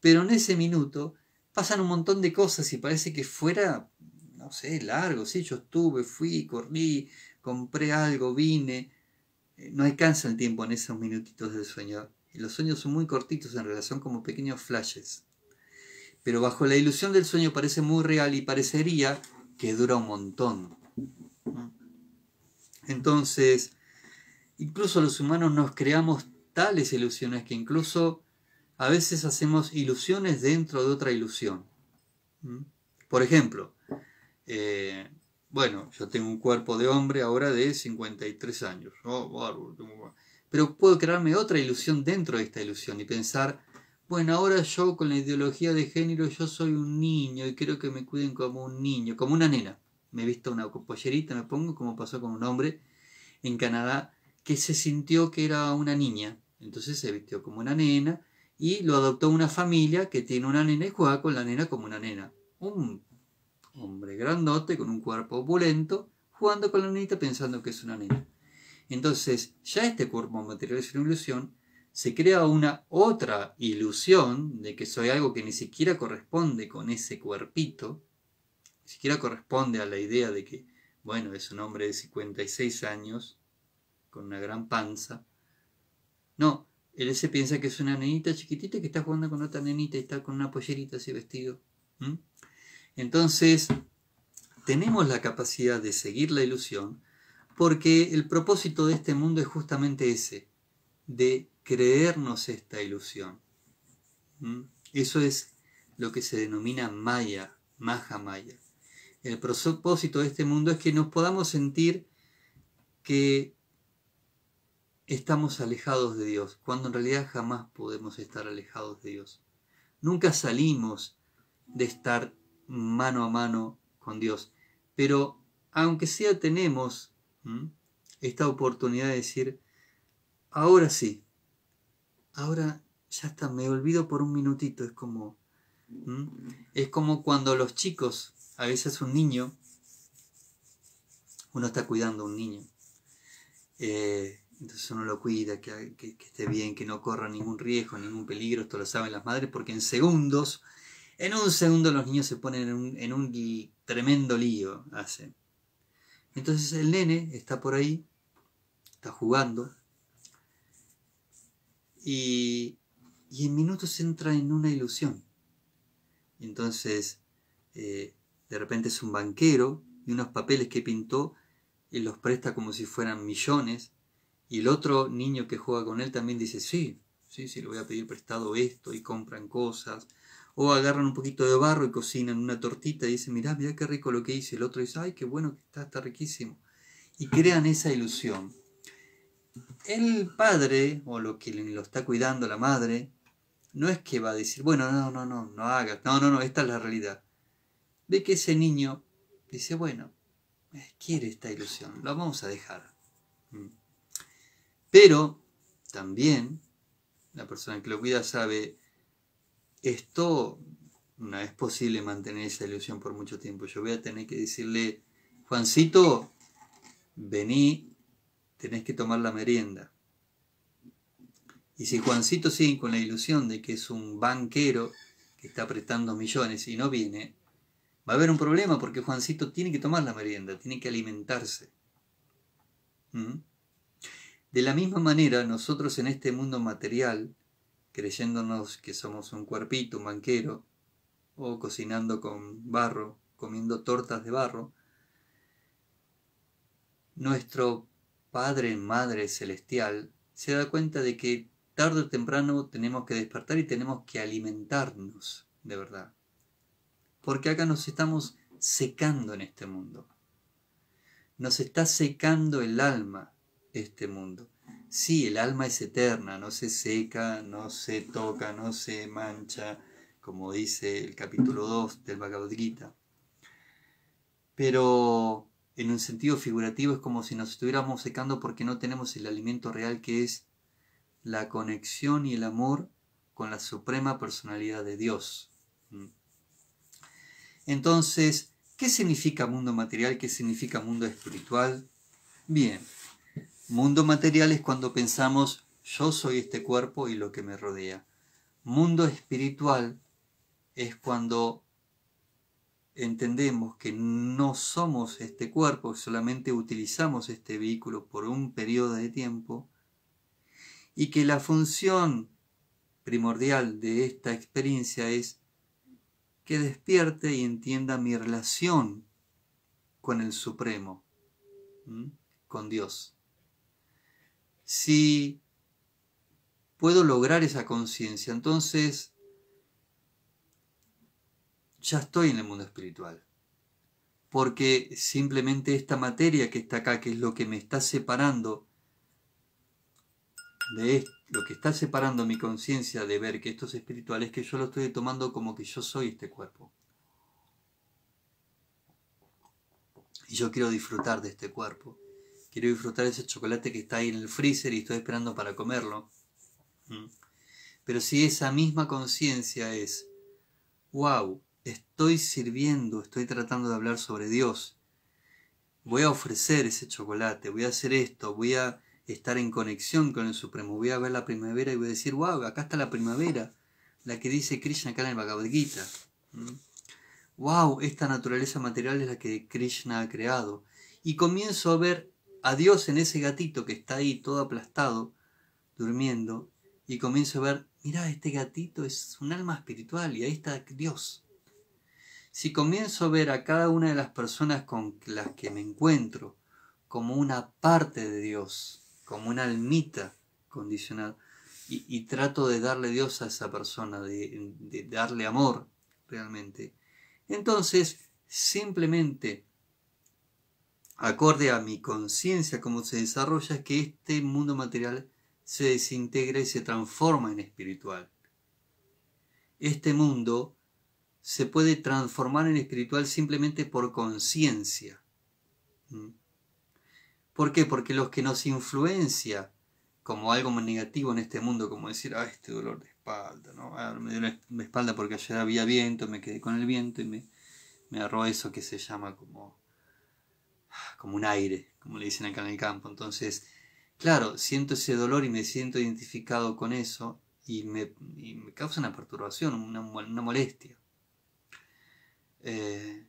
pero en ese minuto pasan un montón de cosas y parece que fuera, no sé, largo, sí, yo estuve, fui, corrí, compré algo, vine. Eh, no alcanza el tiempo en esos minutitos del sueño. Y los sueños son muy cortitos en relación como pequeños flashes. Pero bajo la ilusión del sueño parece muy real y parecería que dura un montón. Entonces, incluso los humanos nos creamos tales ilusiones que incluso a veces hacemos ilusiones dentro de otra ilusión. Por ejemplo, eh, bueno, yo tengo un cuerpo de hombre ahora de 53 años. Oh, Pero puedo crearme otra ilusión dentro de esta ilusión y pensar, bueno, ahora yo con la ideología de género yo soy un niño y quiero que me cuiden como un niño, como una nena. Me he visto una pollerita, me pongo como pasó con un hombre en Canadá que se sintió que era una niña. Entonces se vistió como una nena y lo adoptó una familia que tiene una nena y juega con la nena como una nena. Un hombre grandote con un cuerpo opulento jugando con la nenita pensando que es una nena. Entonces, ya este cuerpo material es una ilusión, se crea una otra ilusión de que soy algo que ni siquiera corresponde con ese cuerpito, ni siquiera corresponde a la idea de que, bueno, es un hombre de 56 años, con una gran panza. No, él se piensa que es una nenita chiquitita que está jugando con otra nenita y está con una pollerita así vestido. Entonces, tenemos la capacidad de seguir la ilusión porque el propósito de este mundo es justamente ese, de creernos esta ilusión. Eso es lo que se denomina Maya, Maja Maya. El propósito de este mundo es que nos podamos sentir que estamos alejados de Dios, cuando en realidad jamás podemos estar alejados de Dios. Nunca salimos de estar mano a mano con Dios, pero aunque sea tenemos esta oportunidad de decir, ahora sí, ahora ya está, me olvido por un minutito, es como, es como cuando los chicos, a veces un niño, uno está cuidando a un niño, eh, entonces uno lo cuida, que, esté bien, que no corra ningún riesgo, ningún peligro, esto lo saben las madres, porque en segundos, en un segundo los niños se ponen en un, tremendo lío, hace Entonces el nene está por ahí, está jugando, y, en minutos entra en una ilusión. entonces, eh, de repente es un banquero y unos papeles que pintó y los presta como si fueran millones y el otro niño que juega con él también dice, sí, sí, sí, le voy a pedir prestado esto y compran cosas. O agarran un poquito de barro y cocinan una tortita y dicen, mirá, mirá qué rico lo que hice. El otro dice, ay, qué bueno que está, está riquísimo. Y crean esa ilusión. El padre, o lo que lo está cuidando la madre, no es que va a decir, bueno, no, no, no, no hagas, no, no, no, esta es la realidad. Ve que ese niño dice, bueno, eh, quiere esta ilusión, lo vamos a dejar. Mm. Pero también la persona que lo cuida sabe, esto no es posible mantener esa ilusión por mucho tiempo. Yo voy a tener que decirle, Juancito, vení, tenés que tomar la merienda. Y si Juancito sigue con la ilusión de que es un banquero que está prestando millones y no viene, va a haber un problema porque Juancito tiene que tomar la merienda, tiene que alimentarse. ¿Mm? De la misma manera, nosotros en este mundo material, creyéndonos que somos un cuerpito, un banquero, o cocinando con barro, comiendo tortas de barro, nuestro Padre, Madre Celestial, se da cuenta de que tarde o temprano tenemos que despertar y tenemos que alimentarnos de verdad. Porque acá nos estamos secando en este mundo. Nos está secando el alma, este mundo. Sí, el alma es eterna, no se seca, no se toca, no se mancha, como dice el capítulo 2 del Bhagavad Gita. Pero en un sentido figurativo es como si nos estuviéramos secando porque no tenemos el alimento real que es la conexión y el amor con la suprema personalidad de Dios. Mm. Entonces, ¿qué significa mundo material? ¿Qué significa mundo espiritual? Bien, Mundo material es cuando pensamos yo soy este cuerpo y lo que me rodea. Mundo espiritual es cuando entendemos que no somos este cuerpo, solamente utilizamos este vehículo por un periodo de tiempo y que la función primordial de esta experiencia es que despierte y entienda mi relación con el Supremo, con Dios si puedo lograr esa conciencia, entonces ya estoy en el mundo espiritual. Porque simplemente esta materia que está acá, que es lo que me está separando de esto, lo que está separando mi conciencia de ver que esto es espiritual es que yo lo estoy tomando como que yo soy este cuerpo. Y yo quiero disfrutar de este cuerpo. Quiero disfrutar ese chocolate que está ahí en el freezer y estoy esperando para comerlo. Mm. Pero si esa misma conciencia es, wow, estoy sirviendo, estoy tratando de hablar sobre Dios, voy a ofrecer ese chocolate, voy a hacer esto, voy a estar en conexión con el Supremo, voy a ver la primavera y voy a decir, wow, acá está la primavera, la que dice Krishna acá en el Bhagavad Gita. Wow, mm. esta naturaleza material es la que Krishna ha creado. Y comienzo a ver a Dios en ese gatito que está ahí todo aplastado, durmiendo, y comienzo a ver, mira, este gatito es un alma espiritual y ahí está Dios. Si comienzo a ver a cada una de las personas con las que me encuentro como una parte de Dios, como una almita condicional, y, trato de darle Dios a esa persona, de darle amor realmente, entonces simplemente acorde a mi conciencia como se desarrolla es que este mundo material se desintegra y se transforma en espiritual. Este mundo se puede transformar en espiritual simplemente por conciencia. ¿Mm? ¿Por qué? Porque los que nos influencia como algo más negativo en este mundo, como decir, ah, este dolor de espalda, ¿no? Ah, me dio la espalda porque ayer había viento, me quedé con el viento y me, me agarró eso que se llama como como un aire, como le dicen acá en el campo. Entonces, claro, siento ese dolor y me siento identificado con eso y me, causa una perturbación, una, molestia. Eh,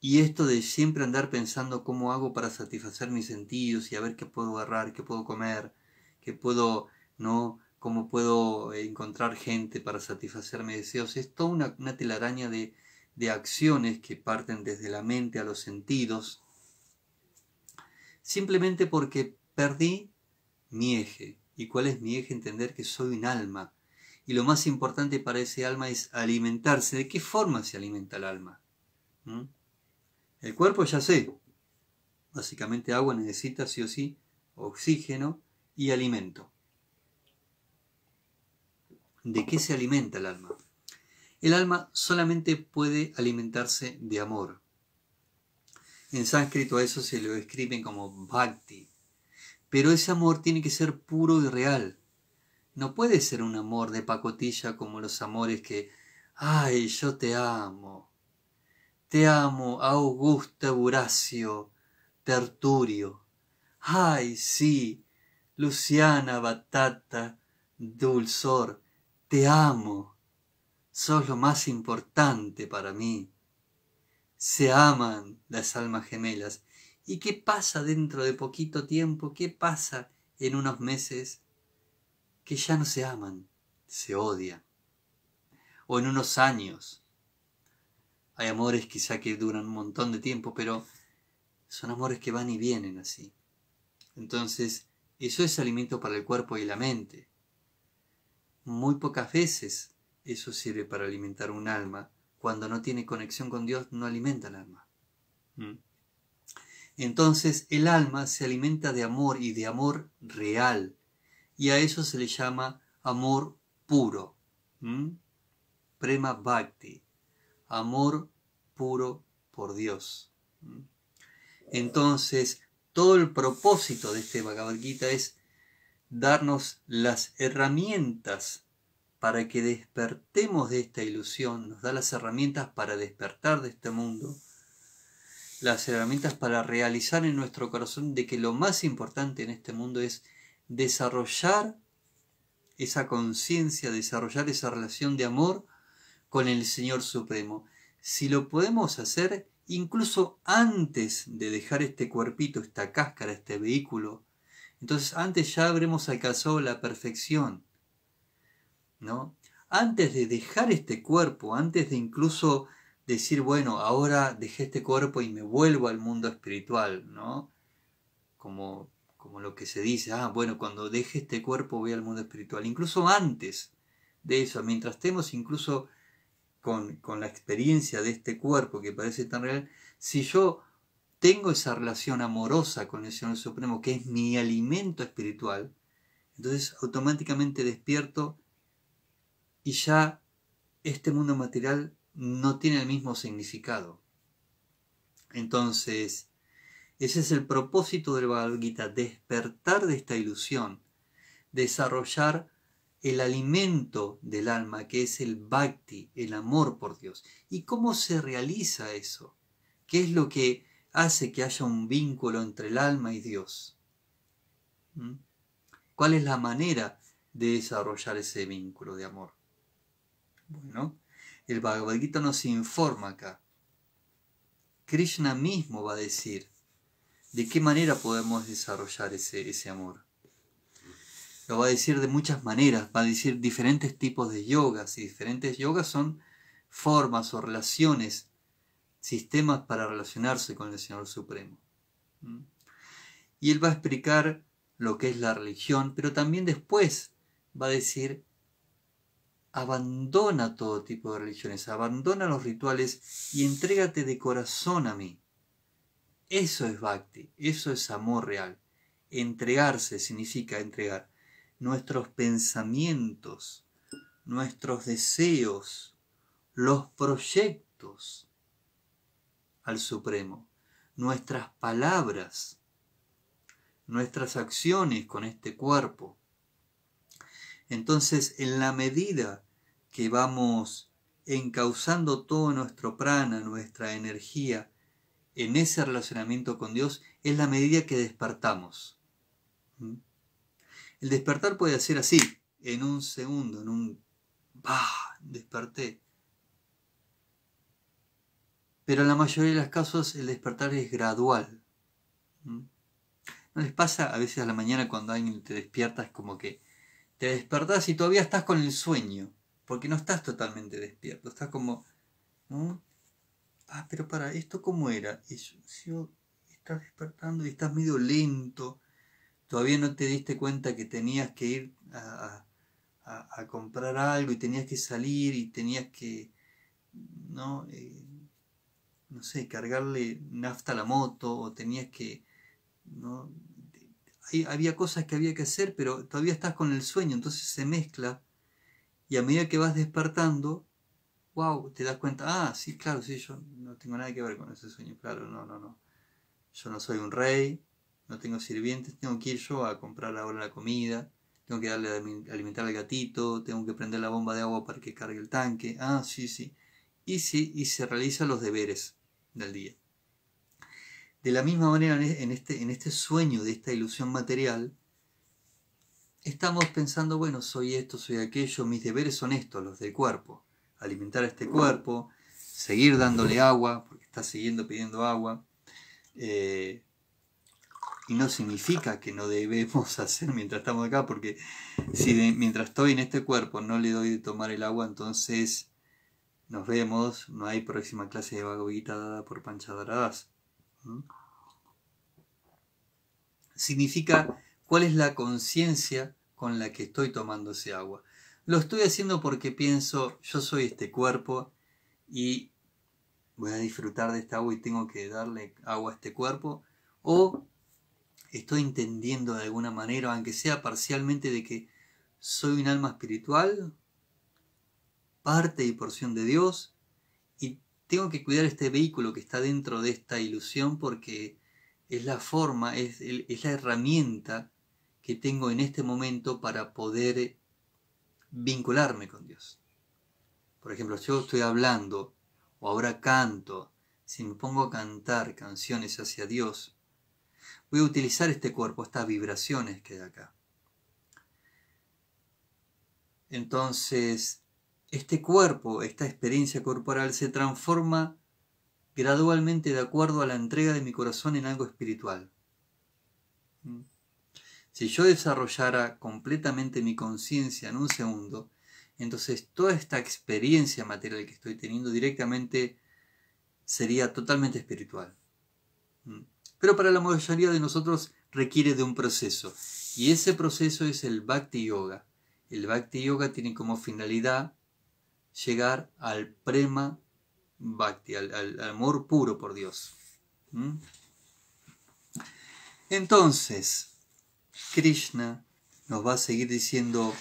y esto de siempre andar pensando cómo hago para satisfacer mis sentidos y a ver qué puedo agarrar, qué puedo comer, qué puedo, ¿no? Cómo puedo eh, encontrar gente para satisfacer mis deseos. Es toda una, telaraña de, de acciones que parten desde la mente a los sentidos simplemente porque perdí mi eje. ¿Y cuál es mi eje? Entender que soy un alma. Y lo más importante para ese alma es alimentarse. ¿De qué forma se alimenta el alma? ¿Mm? El cuerpo ya sé. Básicamente agua necesita sí o sí oxígeno y alimento. ¿De qué se alimenta el alma? El alma solamente puede alimentarse de amor. En sánscrito a eso se lo escriben como bhakti. Pero ese amor tiene que ser puro y real. No puede ser un amor de pacotilla como los amores que, ay, yo te amo. Te amo, Augusta Buracio, Terturio. Ay, sí, Luciana Batata, Dulzor, te amo. Sos lo más importante para mí se aman las almas gemelas. ¿Y qué pasa dentro de poquito tiempo? ¿Qué pasa en unos meses? Que ya no se aman, se odian. O en unos años. Hay amores quizá que duran un montón de tiempo, pero son amores que van y vienen así. Entonces, eso es alimento para el cuerpo y la mente. Muy pocas veces eso sirve para alimentar un alma cuando no tiene conexión con Dios, no alimenta el alma. Mm. Entonces el alma se alimenta de amor y de amor real, y a eso se le llama amor puro. ¿Mm? Prema Bhakti, amor puro por Dios. ¿Mm? Entonces, todo el propósito de este Bhagavad es darnos las herramientas para que despertemos de esta ilusión, nos da las herramientas para despertar de este mundo, las herramientas para realizar en nuestro corazón de que lo más importante en este mundo es desarrollar esa conciencia, desarrollar esa relación de amor con el Señor Supremo. Si lo podemos hacer incluso antes de dejar este cuerpito, esta cáscara, este vehículo, entonces antes ya habremos alcanzado la perfección ¿no? Antes de dejar este cuerpo, antes de incluso decir, bueno, ahora dejé este cuerpo y me vuelvo al mundo espiritual, ¿no? Como, lo que se dice, ah, bueno, cuando deje este cuerpo voy al mundo espiritual. Incluso antes de eso, mientras estemos incluso con, con la experiencia de este cuerpo que parece tan real, si yo tengo esa relación amorosa con el Señor Supremo, que es mi alimento espiritual, entonces automáticamente despierto y ya este mundo material no tiene el mismo significado. Entonces, ese es el propósito del Bhagavad Gita, despertar de esta ilusión, desarrollar el alimento del alma, que es el bhakti, el amor por Dios. ¿Y cómo se realiza eso? ¿Qué es lo que hace que haya un vínculo entre el alma y Dios? ¿Mm? ¿Cuál es la manera de desarrollar ese vínculo de amor? Bueno, el Bhagavad Gita nos informa acá. Krishna mismo va a decir de qué manera podemos desarrollar ese, ese amor. Lo va a decir de muchas maneras, va a decir diferentes tipos de yogas y diferentes yogas son formas o relaciones, sistemas para relacionarse con el Señor Supremo. ¿Mm? Y él va a explicar lo que es la religión, pero también después va a decir Abandona todo tipo de religiones, abandona los rituales y entrégate de corazón a mí. Eso es bhakti, eso es amor real. Entregarse significa entregar nuestros pensamientos, nuestros deseos, los proyectos al Supremo, nuestras palabras, nuestras acciones con este cuerpo. Entonces, en la medida que vamos encauzando todo nuestro prana, nuestra energía, en ese relacionamiento con Dios, es la medida que despertamos. ¿Mm? El despertar puede ser así, en un segundo, en un... ¡Bah! Desperté. Pero en la mayoría de los casos el despertar es gradual. ¿Mm? ¿No les pasa a veces a la mañana cuando alguien te despierta es como que te despertas y todavía estás con el sueño? Porque no estás totalmente despierto, estás como, Ah, pero para, ¿esto cómo era? Eso, si estás despertando y estás medio lento, todavía no te diste cuenta que tenías que ir a, comprar algo y tenías que salir y tenías que, ¿no? Eh, no sé, cargarle nafta a la moto o tenías que, ¿no? había cosas que había que hacer, pero todavía estás con el sueño, entonces se mezcla y a medida que vas despertando, wow, te das cuenta, ah, sí, claro, sí, yo no tengo nada que ver con ese sueño, claro, no, no, no. Yo no soy un rey, no tengo sirvientes, tengo que ir yo a comprar ahora la comida, tengo que darle alimentar al gatito, tengo que prender la bomba de agua para que cargue el tanque, ah, sí, sí. Y sí, y se realizan los deberes del día. De la misma manera, en este, en este sueño de esta ilusión material, estamos pensando, bueno, soy esto, soy aquello, mis deberes son estos, los del cuerpo. Alimentar a este cuerpo, seguir dándole agua, porque está siguiendo pidiendo agua. Eh, y no significa que no debemos *laughs* hacer mientras estamos acá, porque si mientras estoy en este cuerpo no le doy de tomar el agua, entonces nos vemos, no hay próxima clase de vagoguita dada por Panchadaradas. Significa cuál es la conciencia con la que estoy tomando ese agua. Lo estoy haciendo porque pienso, yo soy este cuerpo y voy a disfrutar de esta agua y tengo que darle agua a este cuerpo. O estoy entendiendo de alguna manera, aunque sea parcialmente, de que soy un alma espiritual, parte y porción de Dios, y tengo que cuidar este vehículo que está dentro de esta ilusión porque es la forma, es, es la herramienta que tengo en este momento para poder vincularme con Dios. Por ejemplo, yo estoy hablando o ahora canto, si me pongo a cantar canciones hacia Dios, voy a utilizar este cuerpo, estas vibraciones que hay acá. Entonces, este cuerpo, esta experiencia corporal se transforma gradualmente de acuerdo a la entrega de mi corazón en algo espiritual. ¿Mm? Si yo desarrollara completamente mi conciencia en un segundo, entonces toda esta experiencia material que estoy teniendo directamente sería totalmente espiritual. ¿Mm? Pero para la mayoría de nosotros requiere de un proceso, y ese proceso es el Bhakti Yoga. El Bhakti Yoga tiene como finalidad llegar al Prema Bhakti, al, amor puro por Dios. ¿Mm? Entonces, Krishna nos va a seguir diciendo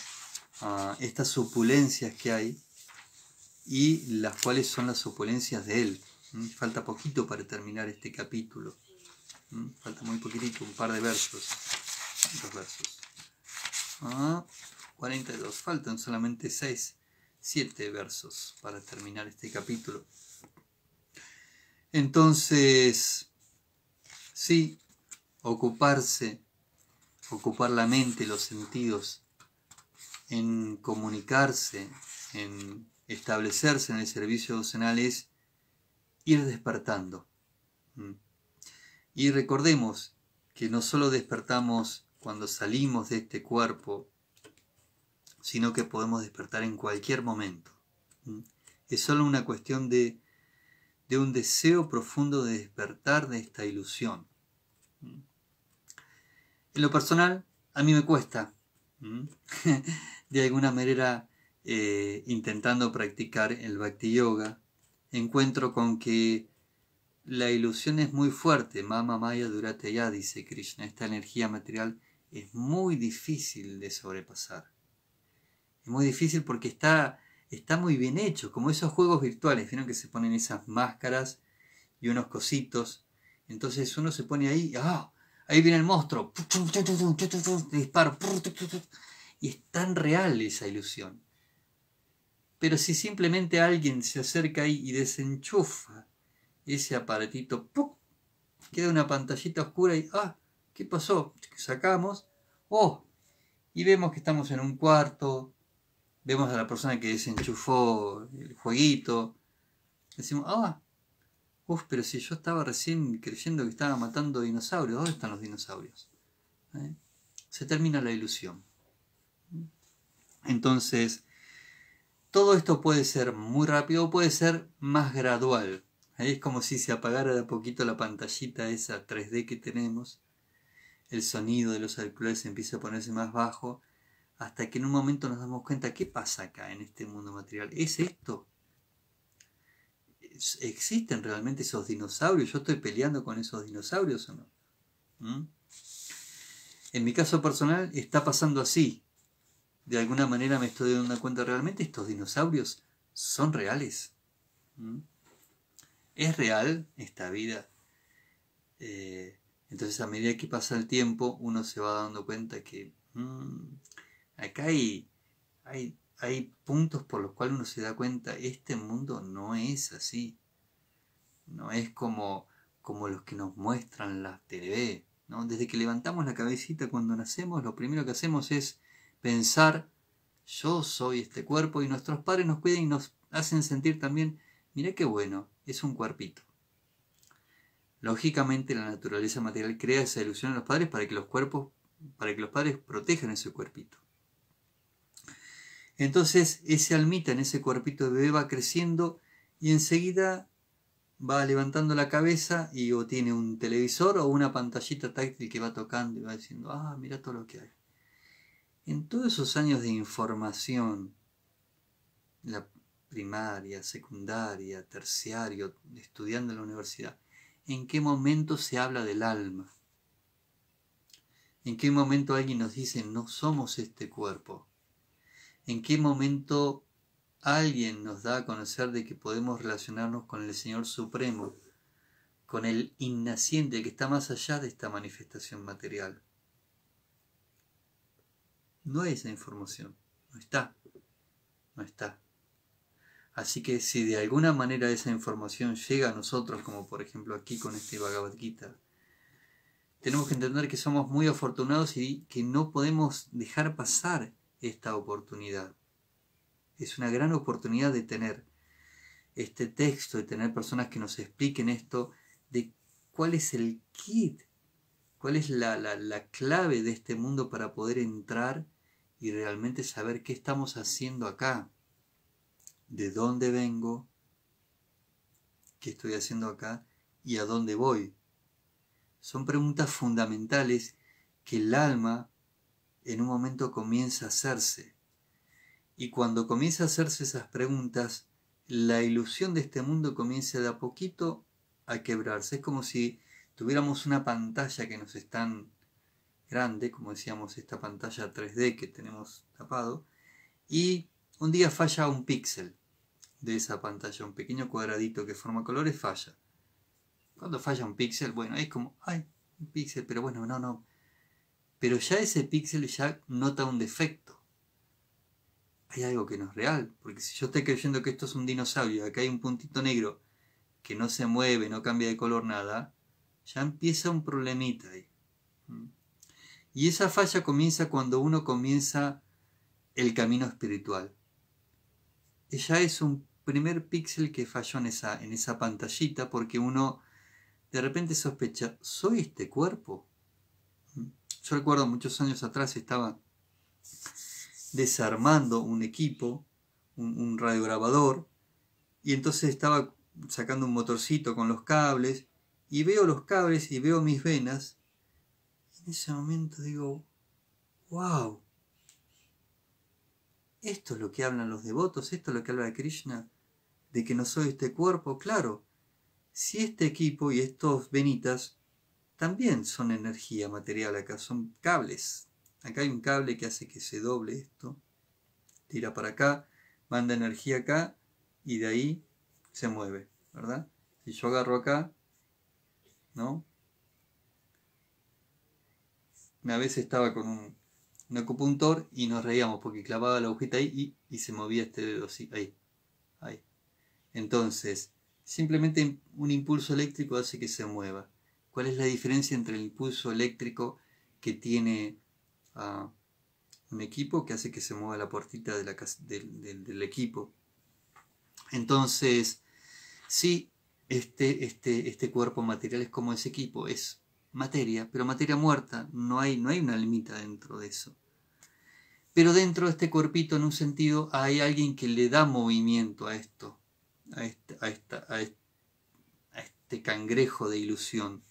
ah, estas opulencias que hay y las cuales son las opulencias de él. ¿Mm? Falta poquito para terminar este capítulo. ¿Mm? Falta muy poquitito, un par de versos. Dos versos. 42. Ah, Faltan solamente 6, 7 versos para terminar este capítulo. Entonces, sí, ocuparse ocupar la mente, los sentidos, en comunicarse, en establecerse en el servicio docenal es ir despertando. ¿Mm? Y recordemos que no solo despertamos cuando salimos de este cuerpo, sino que podemos despertar en cualquier momento. ¿Mm? Es solo una cuestión de, de un deseo profundo de despertar de esta ilusión en lo personal, a mí me cuesta, mm. *laughs* de alguna manera, eh, intentando practicar el Bhakti Yoga, encuentro con que la ilusión es muy fuerte. Mama Maya Durate Ya, dice Krishna. Esta energía material es muy difícil de sobrepasar. Es muy difícil porque está, está muy bien hecho, como esos juegos virtuales. Vieron que se ponen esas máscaras y unos cositos. Entonces uno se pone ahí, ¡ah! ahí viene el monstruo, disparo, y es tan real esa ilusión. Pero si simplemente alguien se acerca ahí y desenchufa ese aparatito, queda una pantallita oscura y ¡ah! ¿Qué pasó? Sacamos, ¡oh! Y vemos que estamos en un cuarto, vemos a la persona que desenchufó el jueguito, decimos, ¡ah! Uf, pero si yo estaba recién creyendo que estaba matando dinosaurios, ¿dónde están los dinosaurios? ¿Eh? Se termina la ilusión. Entonces, todo esto puede ser muy rápido o puede ser más gradual. es como si se apagara de a poquito la pantallita esa 3D que tenemos. El sonido de los auriculares empieza a ponerse más bajo hasta que en un momento nos damos cuenta qué pasa acá en este mundo material. ¿Es esto? ¿existen realmente esos dinosaurios? ¿Yo estoy peleando con esos dinosaurios o no? ¿Mm? En mi caso personal está pasando así. De alguna manera me estoy dando cuenta, ¿realmente estos dinosaurios son reales? ¿Mm? ¿Es real esta vida? Eh, entonces a medida que pasa el tiempo uno se va dando cuenta que mm, acá hay hay puntos por los cuales uno se da cuenta, este mundo no es así. No es como, como los que nos muestran la TV. Desde que levantamos la cabecita cuando nacemos, lo primero que hacemos es pensar, yo soy este cuerpo y nuestros padres nos cuidan y nos hacen sentir también, mira qué bueno, es un cuerpito. Lógicamente la naturaleza material crea esa ilusión a los padres para que los cuerpos, para que los padres protejan ese cuerpito. Entonces ese almita en ese cuerpito de bebé va creciendo y enseguida va levantando la cabeza y o tiene un televisor o una pantallita táctil que va tocando y va diciendo, ah, mira todo lo que hay. En todos esos años de información, la primaria, secundaria, terciario, estudiando en la universidad, ¿en qué momento se habla del alma? ¿En qué momento alguien nos dice, no somos este cuerpo? en qué momento alguien nos da a conocer de que podemos relacionarnos con el Señor Supremo, con el innaciente que está más allá de esta manifestación material. No hay esa información, no está, no está. Así que si de alguna manera esa información llega a nosotros, como por ejemplo aquí con este Bhagavad Gita, tenemos que entender que somos muy afortunados y que no podemos dejar pasar esta oportunidad. Es una gran oportunidad de tener este texto, de tener personas que nos expliquen esto, de cuál es el kit, cuál es la, clave de este mundo para poder entrar y realmente saber qué estamos haciendo acá, de dónde vengo, qué estoy haciendo acá y a dónde voy. Son preguntas fundamentales que el alma en un momento comienza a hacerse. Y cuando comienza a hacerse esas preguntas, la ilusión de este mundo comienza de a poquito a quebrarse. Es como si tuviéramos una pantalla que nos es tan grande, como decíamos, esta pantalla 3D que tenemos tapado, y un día falla un píxel de esa pantalla, un pequeño cuadradito que forma colores falla. Cuando falla un píxel, bueno, es como, ay, un píxel, pero bueno, no, no, pero ya ese píxel ya nota un defecto. Hay algo que no es real, porque si yo estoy creyendo que esto es un dinosaurio, acá hay un puntito negro que no se mueve, no cambia de color nada, ya empieza un problemita ahí. Y esa falla comienza cuando uno comienza el camino espiritual. Ya es un primer píxel que falló en esa, en esa pantallita porque uno de repente sospecha, ¿soy este cuerpo? Yo recuerdo muchos años atrás estaba desarmando un equipo, un, radiograbador, y entonces estaba sacando un motorcito con los cables, y veo los cables y veo mis venas, en ese momento digo, wow, esto es lo que hablan los devotos, esto es lo que habla Krishna, de que no soy este cuerpo, claro, si este equipo y estos venitas también son energía material acá, son cables. Acá hay un cable que hace que se doble esto, tira para acá, manda energía acá y de ahí se mueve, ¿verdad? Si yo agarro acá, ¿no? a veces estaba con un, acupuntor y nos reíamos porque clavaba la agujita ahí y, se movía este dedo así, ahí, ahí. Entonces, simplemente un impulso eléctrico hace que se mueva. ¿Cuál es la diferencia entre el impulso eléctrico que tiene ah, un equipo que hace que se mueva la puertita del, equipo? Entonces, sí, este, este, este cuerpo material es como ese equipo, es materia, pero materia muerta, no hay, no hay una limita dentro de eso. Pero dentro de este cuerpito, en un sentido, hay alguien que le da movimiento a esto, a, este, a este cangrejo de ilusión.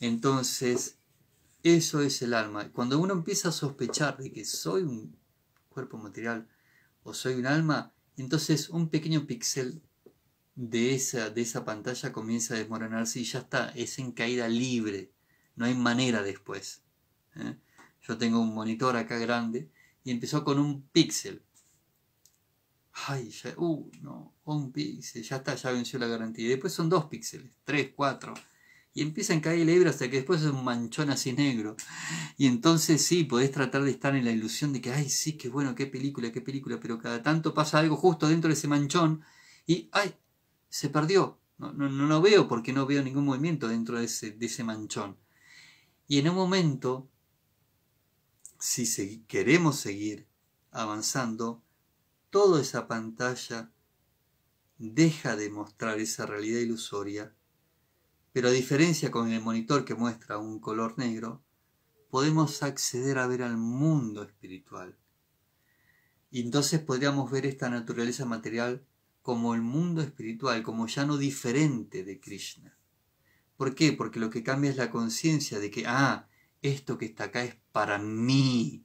Entonces, eso es el alma. Cuando uno empieza a sospechar de que soy un cuerpo material o soy un alma, entonces un pequeño píxel de esa, de esa pantalla comienza a desmoronarse y ya está, es en caída libre, no hay manera después. ¿eh? Yo tengo un monitor acá grande y empezó con un píxel. Ay, ya, uh, no, un píxel, ya está, ya venció la garantía. después son dos píxeles, tres, cuatro y empiezan a caer el ebro hasta que después es un manchón así negro. Y entonces sí, podés tratar de estar en la ilusión de que, ay, sí, qué bueno, qué película, qué película, pero cada tanto pasa algo justo dentro de ese manchón y, ay, se perdió. No, no, lo veo porque no veo ningún movimiento dentro de ese, manchón. Y en un momento, si queremos seguir avanzando, toda esa pantalla deja de mostrar esa realidad ilusoria pero a diferencia con el monitor que muestra un color negro, podemos acceder a ver al mundo espiritual. Y entonces podríamos ver esta naturaleza material como el mundo espiritual, como ya no diferente de Krishna. ¿Por qué? Porque lo que cambia es la conciencia de que, ah, esto que está acá es para mí.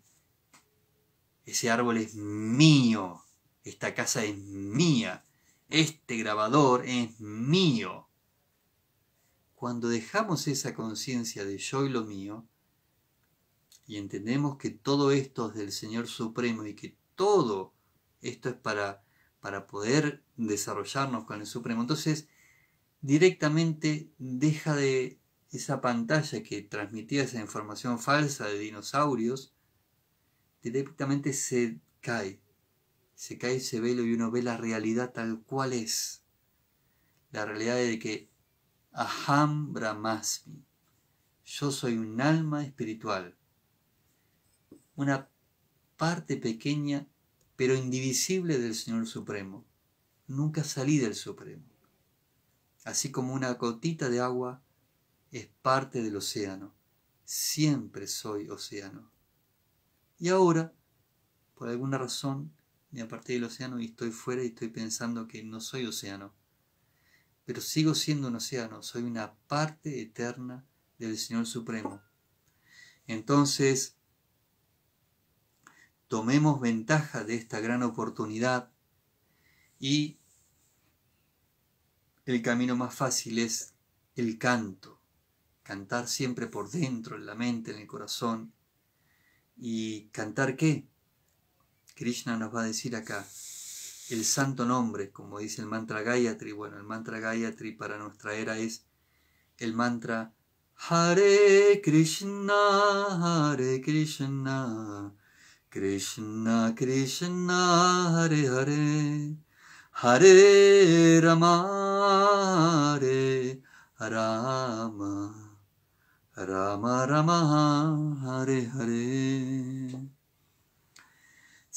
Ese árbol es mío. Esta casa es mía. Este grabador es mío cuando dejamos esa conciencia de yo y lo mío, y entendemos que todo esto es del Señor Supremo y que todo esto es para, para poder desarrollarnos con el Supremo, entonces directamente deja de esa pantalla que transmitía esa información falsa de dinosaurios, directamente se cae, se cae ese velo y uno ve la realidad tal cual es, la realidad de que Aham Brahmasmi. Yo soy un alma espiritual. Una parte pequeña pero indivisible del Señor Supremo. Nunca salí del Supremo. Así como una gotita de agua es parte del océano. Siempre soy océano. Y ahora, por alguna razón, me aparté del océano y estoy fuera y estoy pensando que no soy océano pero sigo siendo un océano, soy una parte eterna del Señor Supremo. Entonces, tomemos ventaja de esta gran oportunidad y el camino más fácil es el canto, cantar siempre por dentro, en la mente, en el corazón. ¿Y cantar qué? Krishna nos va a decir acá, el santo nombre, como dice el mantra Gayatri. Bueno, el mantra Gayatri para nuestra era es el mantra Hare Krishna, Hare Krishna, Krishna Krishna, Hare Hare, Hare Rama, Hare Rama, Rama Rama, Hare Hare.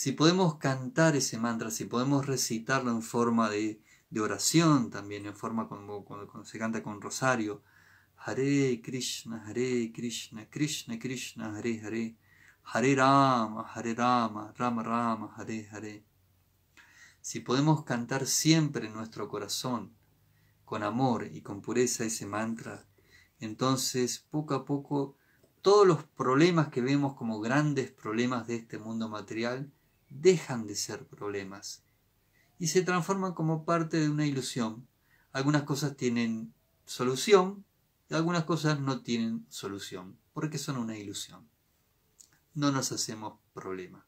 Si podemos cantar ese mantra, si podemos recitarlo en forma de, oración también, en forma como cuando, se canta con rosario, Hare Krishna, Hare Krishna, Krishna Krishna, Hare Hare, Hare Rama, Hare Rama, Rama Rama, Hare Hare. Si podemos cantar siempre en nuestro corazón, con amor y con pureza ese mantra, entonces poco a poco todos los problemas que vemos como grandes problemas de este mundo material dejan de ser problemas y se transforman como parte de una ilusión. Algunas cosas tienen solución y algunas cosas no tienen solución, porque son una ilusión. No nos hacemos problema.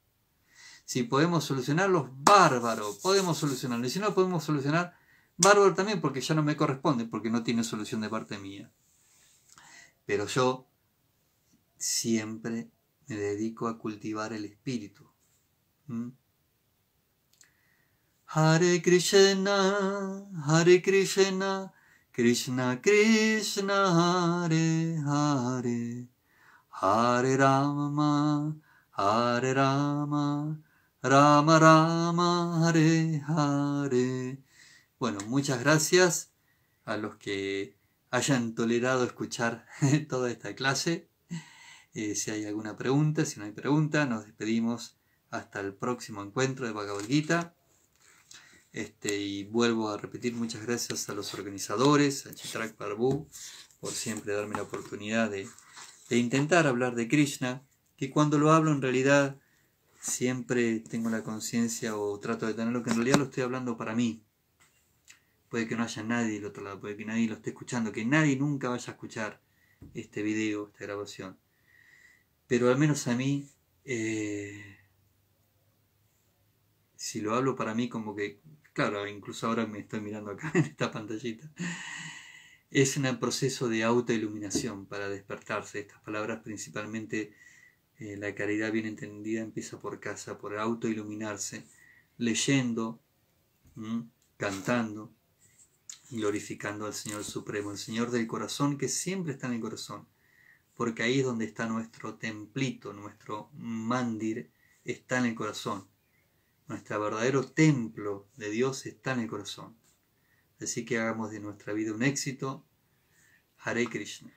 Si podemos solucionarlos, bárbaro, podemos solucionarlos. Y si no podemos solucionar, bárbaro también, porque ya no me corresponde, porque no tiene solución de parte mía. Pero yo siempre me dedico a cultivar el espíritu Hare Krishna, Hare Krishna, Krishna Krishna, Hare Hare, Hare Rama, Hare Rama, Rama Rama, Hare Hare. Bueno, muchas gracias a los que hayan tolerado escuchar *laughs* toda esta clase. Eh, si hay alguna pregunta, si no hay pregunta, nos despedimos hasta el próximo encuentro de Bhagavad Este, y vuelvo a repetir muchas gracias a los organizadores, a Chitrak Parbu, por siempre darme la oportunidad de, intentar hablar de Krishna, que cuando lo hablo en realidad siempre tengo la conciencia o trato de tenerlo, que en realidad lo estoy hablando para mí. Puede que no haya nadie del otro lado, puede que nadie lo esté escuchando, que nadie nunca vaya a escuchar este video, esta grabación. Pero al menos a mí eh, si lo hablo para mí como que, claro, incluso ahora me estoy mirando acá *laughs* en esta pantallita, es un proceso de autoiluminación para despertarse. Estas palabras principalmente, eh, la caridad bien entendida empieza por casa, por autoiluminarse, leyendo, cantando, glorificando al Señor Supremo, el Señor del corazón que siempre está en el corazón, porque ahí es donde está nuestro templito, nuestro mandir, está en el corazón. Nuestro verdadero templo de Dios está en el corazón. Así que hagamos de nuestra vida un éxito. Hare Krishna.